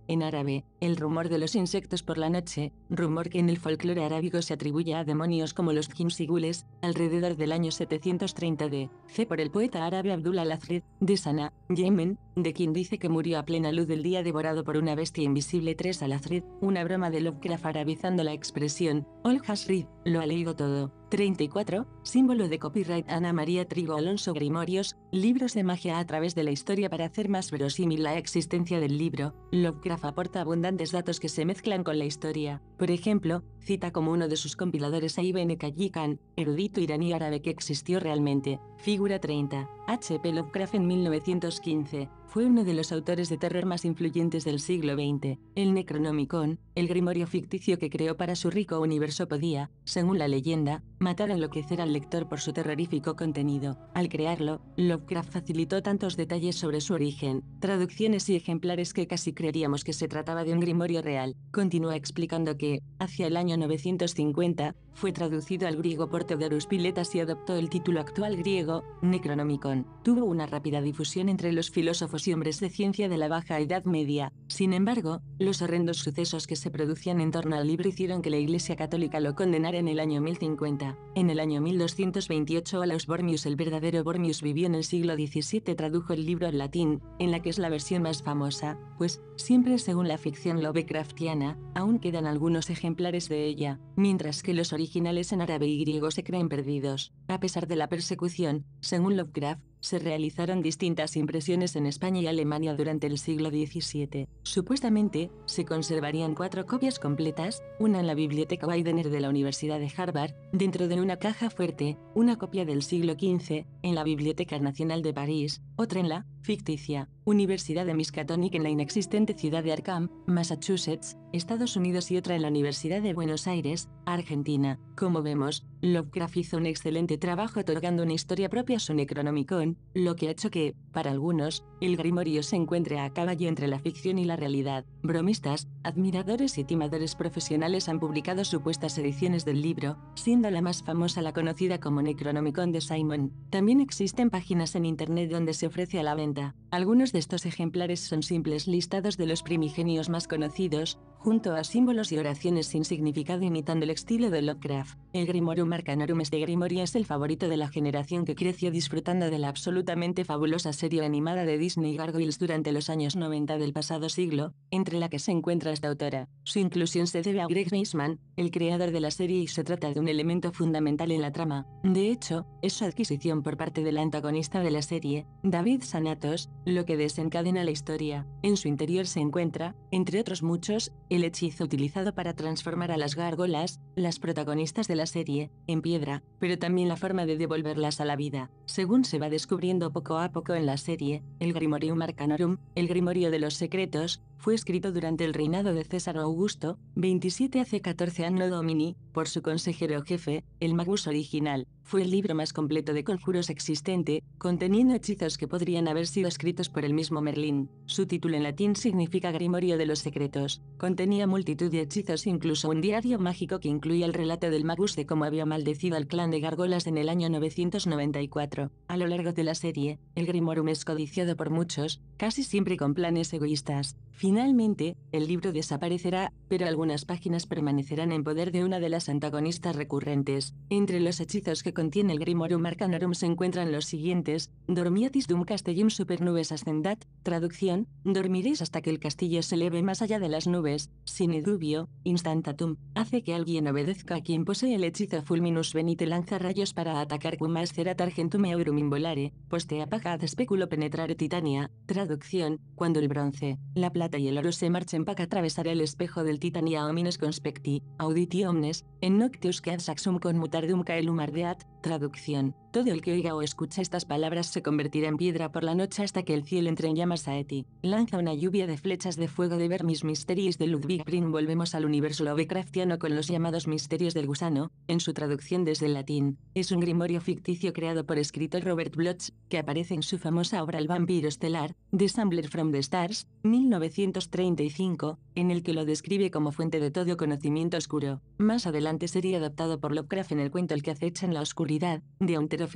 en árabe, el rumor de los insectos por la noche, rumor que en el folclore arábigo se atribuye a demonios como los jins y alrededor del año 730 de C por el poeta árabe Abdullah al de Sana, Yemen, de quien dice que murió a plena luz del día devorado por una bestia invisible 3 Alacrid, una broma de Lovecraft arabizando la expresión, All has lo ha leído todo. 34, símbolo de copyright Ana María Trigo Alonso Grimorios, libros de magia a través de la historia para hacer más verosímil la existencia del libro, Lovecraft aporta abundantes datos que se mezclan con la historia, por ejemplo, cita como uno de sus compiladores a Ibn Kallikan, erudito iraní árabe que existió realmente. Figura 30. H.P. Lovecraft en 1915, fue uno de los autores de terror más influyentes del siglo XX. El Necronomicon, el grimorio ficticio que creó para su rico universo podía, según la leyenda, matar o enloquecer al lector por su terrorífico contenido. Al crearlo, Lovecraft facilitó tantos detalles sobre su origen, traducciones y ejemplares que casi creeríamos que se trataba de un grimorio real. Continúa explicando que, hacia el año 1950 fue traducido al griego por Theodorus Piletas y adoptó el título actual griego, Necronomicon. Tuvo una rápida difusión entre los filósofos y hombres de ciencia de la Baja Edad Media. Sin embargo, los horrendos sucesos que se producían en torno al libro hicieron que la Iglesia Católica lo condenara en el año 1050. En el año 1228 Alaus Bormius, el verdadero Bormius vivió en el siglo XVII, tradujo el libro al latín, en la que es la versión más famosa, pues, siempre según la ficción Lovecraftiana, aún quedan algunos ejemplares de ella, mientras que los originales en árabe y griego se creen perdidos, a pesar de la persecución, según Lovecraft, se realizaron distintas impresiones en España y Alemania durante el siglo XVII. Supuestamente, se conservarían cuatro copias completas, una en la Biblioteca Widener de la Universidad de Harvard, dentro de una caja fuerte, una copia del siglo XV, en la Biblioteca Nacional de París, otra en la, ficticia, Universidad de Miskatonic en la inexistente ciudad de Arkham, Massachusetts, Estados Unidos y otra en la Universidad de Buenos Aires, Argentina. Como vemos, Lovecraft hizo un excelente trabajo otorgando una historia propia a su Necronomicon, lo que ha hecho que, para algunos, el Grimorio se encuentre a caballo entre la ficción y la realidad. Bromistas, admiradores y timadores profesionales han publicado supuestas ediciones del libro, siendo la más famosa la conocida como Necronomicon de Simon. También existen páginas en internet donde se ofrece a la venta. Algunos de estos ejemplares son simples listados de los primigenios más conocidos, junto a símbolos y oraciones sin significado imitándole estilo de Lovecraft. El Grimorum Arcanorum de Grimoria es el favorito de la generación que creció disfrutando de la absolutamente fabulosa serie animada de Disney Gargoyles durante los años 90 del pasado siglo, entre la que se encuentra esta autora. Su inclusión se debe a Greg Weisman, el creador de la serie y se trata de un elemento fundamental en la trama. De hecho, es su adquisición por parte del antagonista de la serie, David Sanatos, lo que desencadena la historia. En su interior se encuentra, entre otros muchos, el hechizo utilizado para transformar a las gárgolas, las protagonistas de la serie, en piedra, pero también la forma de devolverlas a la vida. Según se va descubriendo poco a poco en la serie, el Grimorium Arcanorum, el Grimorio de los Secretos, fue escrito durante el reinado de César Augusto, 27 hace 14 años domini, por su consejero jefe, el magus original. Fue el libro más completo de conjuros existente, conteniendo hechizos que podrían haber sido escritos por el mismo Merlín. Su título en latín significa Grimorio de los Secretos. Contenía multitud de hechizos, incluso un diario mágico que incluía el relato del magus de cómo había maldecido al clan de Gargolas en el año 994. A lo largo de la serie, el Grimorum es codiciado por muchos, casi siempre con planes egoístas. Finalmente, el libro desaparecerá, pero algunas páginas permanecerán en poder de una de las antagonistas recurrentes. Entre los hechizos que contiene el Grimorum Arcanorum se encuentran los siguientes: Dormiatis dum castellum super nubes ascendat, traducción: dormiréis hasta que el castillo se eleve más allá de las nubes, sin dubio, instantatum, hace que alguien obedezca a quien posee el hechizo Fulminus Venite lanza rayos para atacar cum escerat argentum eurum involare, poste apagat speculo penetrare titania, traducción: cuando el bronce, la plata y el oro se marchen para atravesar el espejo del Titania omines conspecti, auditi omnes, en noctius que con saxum con mutardum caelum ardeat, Traducción. Todo el que oiga o escucha estas palabras se convertirá en piedra por la noche hasta que el cielo entre en llamas a Eti. Lanza una lluvia de flechas de fuego de ver Mysteries de Ludwig Brin. Volvemos al universo Lovecraftiano con los llamados misterios del gusano, en su traducción desde el latín. Es un grimorio ficticio creado por escritor Robert Bloch, que aparece en su famosa obra El vampiro estelar, The Sambler from the Stars, 1935, en el que lo describe como fuente de todo conocimiento oscuro. Más adelante sería adaptado por Lovecraft en el cuento El que acecha en la oscuridad de Hunter of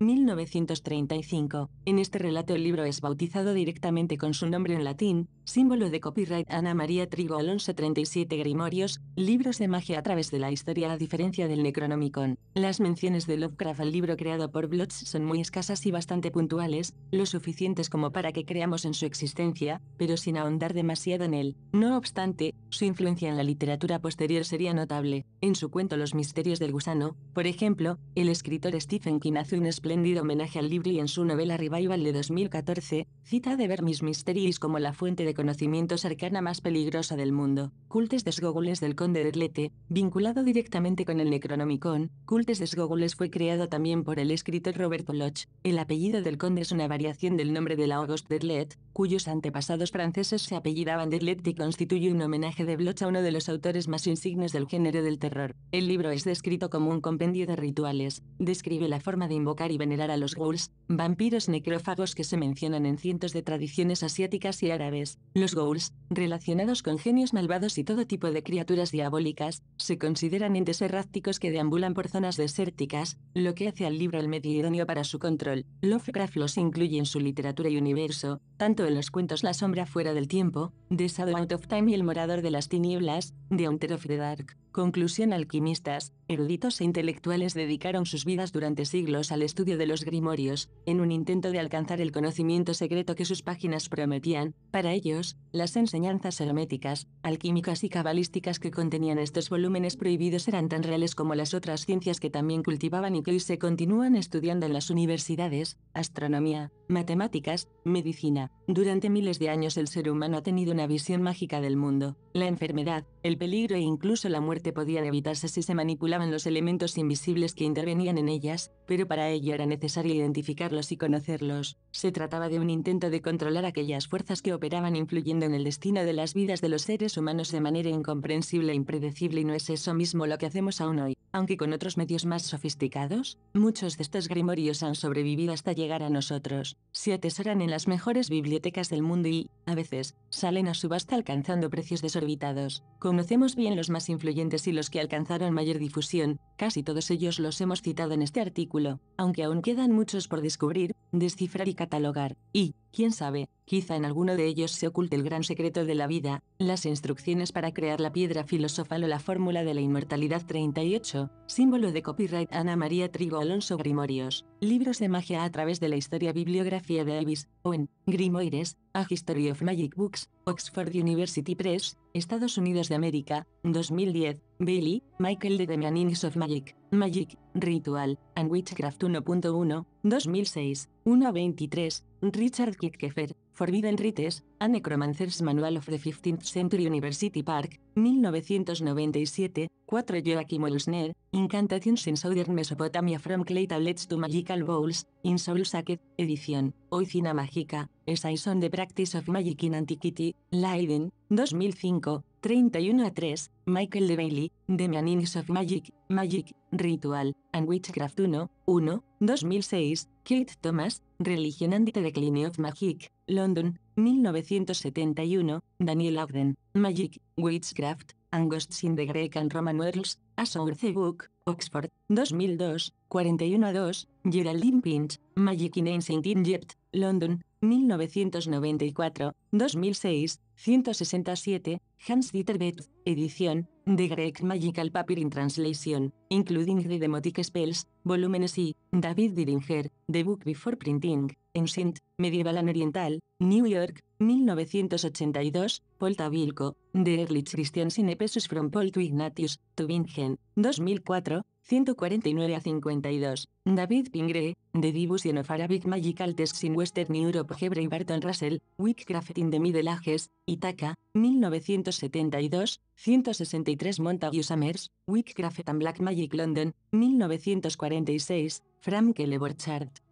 1935. En este relato el libro es bautizado directamente con su nombre en latín, símbolo de copyright Ana María Trigo Alonso 37 Grimorios, libros de magia a través de la historia a diferencia del Necronomicon. Las menciones de Lovecraft al libro creado por Blotz son muy escasas y bastante puntuales, lo suficientes como para que creamos en su existencia, pero sin ahondar demasiado en él. No obstante, su influencia en la literatura posterior sería notable. En su cuento Los misterios del gusano, por ejemplo, el el escritor Stephen King hace un espléndido homenaje al libro y en su novela Revival de 2014, cita de Vermis Mysteries como la fuente de conocimiento arcana más peligrosa del mundo. Cultes Desgogules del Conde de Lete, vinculado directamente con el Necronomicon, Cultes Desgogules fue creado también por el escritor Roberto Lodge. El apellido del conde es una variación del nombre de la Auguste Derlet, cuyos antepasados franceses se apellidaban Derlet y constituye un homenaje de Bloch a uno de los autores más insignes del género del terror. El libro es descrito como un compendio de rituales describe la forma de invocar y venerar a los ghouls, vampiros necrófagos que se mencionan en cientos de tradiciones asiáticas y árabes. Los ghouls, relacionados con genios malvados y todo tipo de criaturas diabólicas, se consideran entes erráticos que deambulan por zonas desérticas, lo que hace al libro el medio idóneo para su control. Lovecraft los incluye en su literatura y universo, tanto en los cuentos La sombra fuera del tiempo, The Shadow Out of Time y El morador de las tinieblas, de Hunter of the Dark. Conclusión Alquimistas, eruditos e intelectuales dedicaron sus vidas durante siglos al estudio de los grimorios, en un intento de alcanzar el conocimiento secreto que sus páginas prometían, para ellos, las enseñanzas herméticas, alquímicas y cabalísticas que contenían estos volúmenes prohibidos eran tan reales como las otras ciencias que también cultivaban y que hoy se continúan estudiando en las universidades, astronomía, matemáticas, medicina. Durante miles de años el ser humano ha tenido una visión mágica del mundo, la enfermedad, el peligro e incluso la muerte podían evitarse si se manipulaban los elementos invisibles que intervenían en ellas, pero para ello era necesario identificarlos y conocerlos. Se trataba de un intento de controlar aquellas fuerzas que operaban influyendo en el destino de las vidas de los seres humanos de manera incomprensible e impredecible y no es eso mismo lo que hacemos aún hoy. Aunque con otros medios más sofisticados, muchos de estos grimorios han sobrevivido hasta llegar a nosotros. Se atesoran en las mejores bibliotecas del mundo y, a veces, salen a subasta alcanzando precios desorbitados. Conocemos bien los más influyentes y los que alcanzaron mayor difusión, casi todos ellos los hemos citado en este artículo, aunque aún quedan muchos por descubrir, descifrar y catalogar, y, Quién sabe, quizá en alguno de ellos se oculte el gran secreto de la vida, las instrucciones para crear la piedra filosofal o la fórmula de la inmortalidad 38, símbolo de copyright Ana María Trigo Alonso Grimorios, libros de magia a través de la historia bibliografía de Elvis, Owen, Grimoires, A History of Magic Books, Oxford University Press, Estados Unidos de América, 2010. Billy, Michael de The of Magic, Magic, Ritual, and Witchcraft 1.1, 2006, 1.23, Richard Kitkefer, Forbidden Rites, A Necromancer's Manual of the 15th Century University Park, 1997, 4 Joachim Olsner, Incantations in Southern Mesopotamia from Clay Tablets to Magical Bowls, in Soul Sacket, edición, Oicina Mágica, Essays on the Practice of Magic in Antiquity, Leiden, 2005, 31 a 3, Michael De Bailey, The Meanings of Magic, Magic, Ritual, and Witchcraft 1, 1, 2006, Kate Thomas, Religion and the Decline of Magic, London, 1971, Daniel Ogden, Magic, Witchcraft, and in the Greek and Roman Worlds, A Source Book, Oxford, 2002, 41 a 2, Geraldine Pinch, Magic in Ancient Egypt, London, 1994, 2006, 167, Hans Dieter Betz, edición, The Greek Magical Paper in Translation, including the Demotic Spells, volúmenes y, David Diringer, The Book Before Printing, Ancient, Medieval and Oriental, New York, 1982, Paul Tabilco, The Early Christian Sin from Paul to Ignatius, Tübingen, 2004, 149 a 52. David Pingree, The Division of Arabic Magical Tests in Western Europe Hebrew Barton Russell, Wickcrafting in the Middle Ages, Itaca, 1972, 163 Montague Summers, Wickcraft and Black Magic London, 1946, Frank L.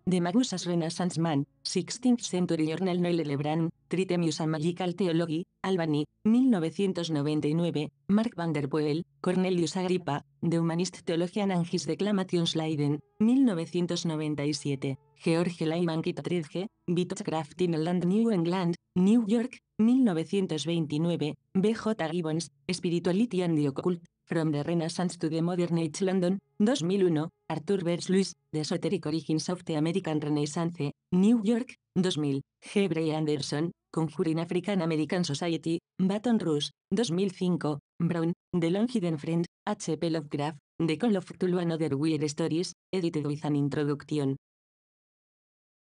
The Magusas Renaissance Man, 16th Century Journal Noel Lebrun, Tritemius and Magical Theology, Albany, 1999, Mark van der Cornelius Agrippa, The Humanist Theologian Angis His Declamations Leiden, 1997, George Lyman Kittredge, Witchcraft in Land New England, New York, 1929, B.J. Gibbons, Spirituality and the Occult, From the Renaissance to the Modern Age London, 2001, Arthur Louis, The Esoteric Origins of the American Renaissance, New York, 2000, G. Anderson, Conjuring African American Society, Baton Rouge, 2005, Brown, The Long Hidden Friend, H.P. P. Lovecraft, The Call of Cthulhu and Other Weird Stories, edited with an introduction,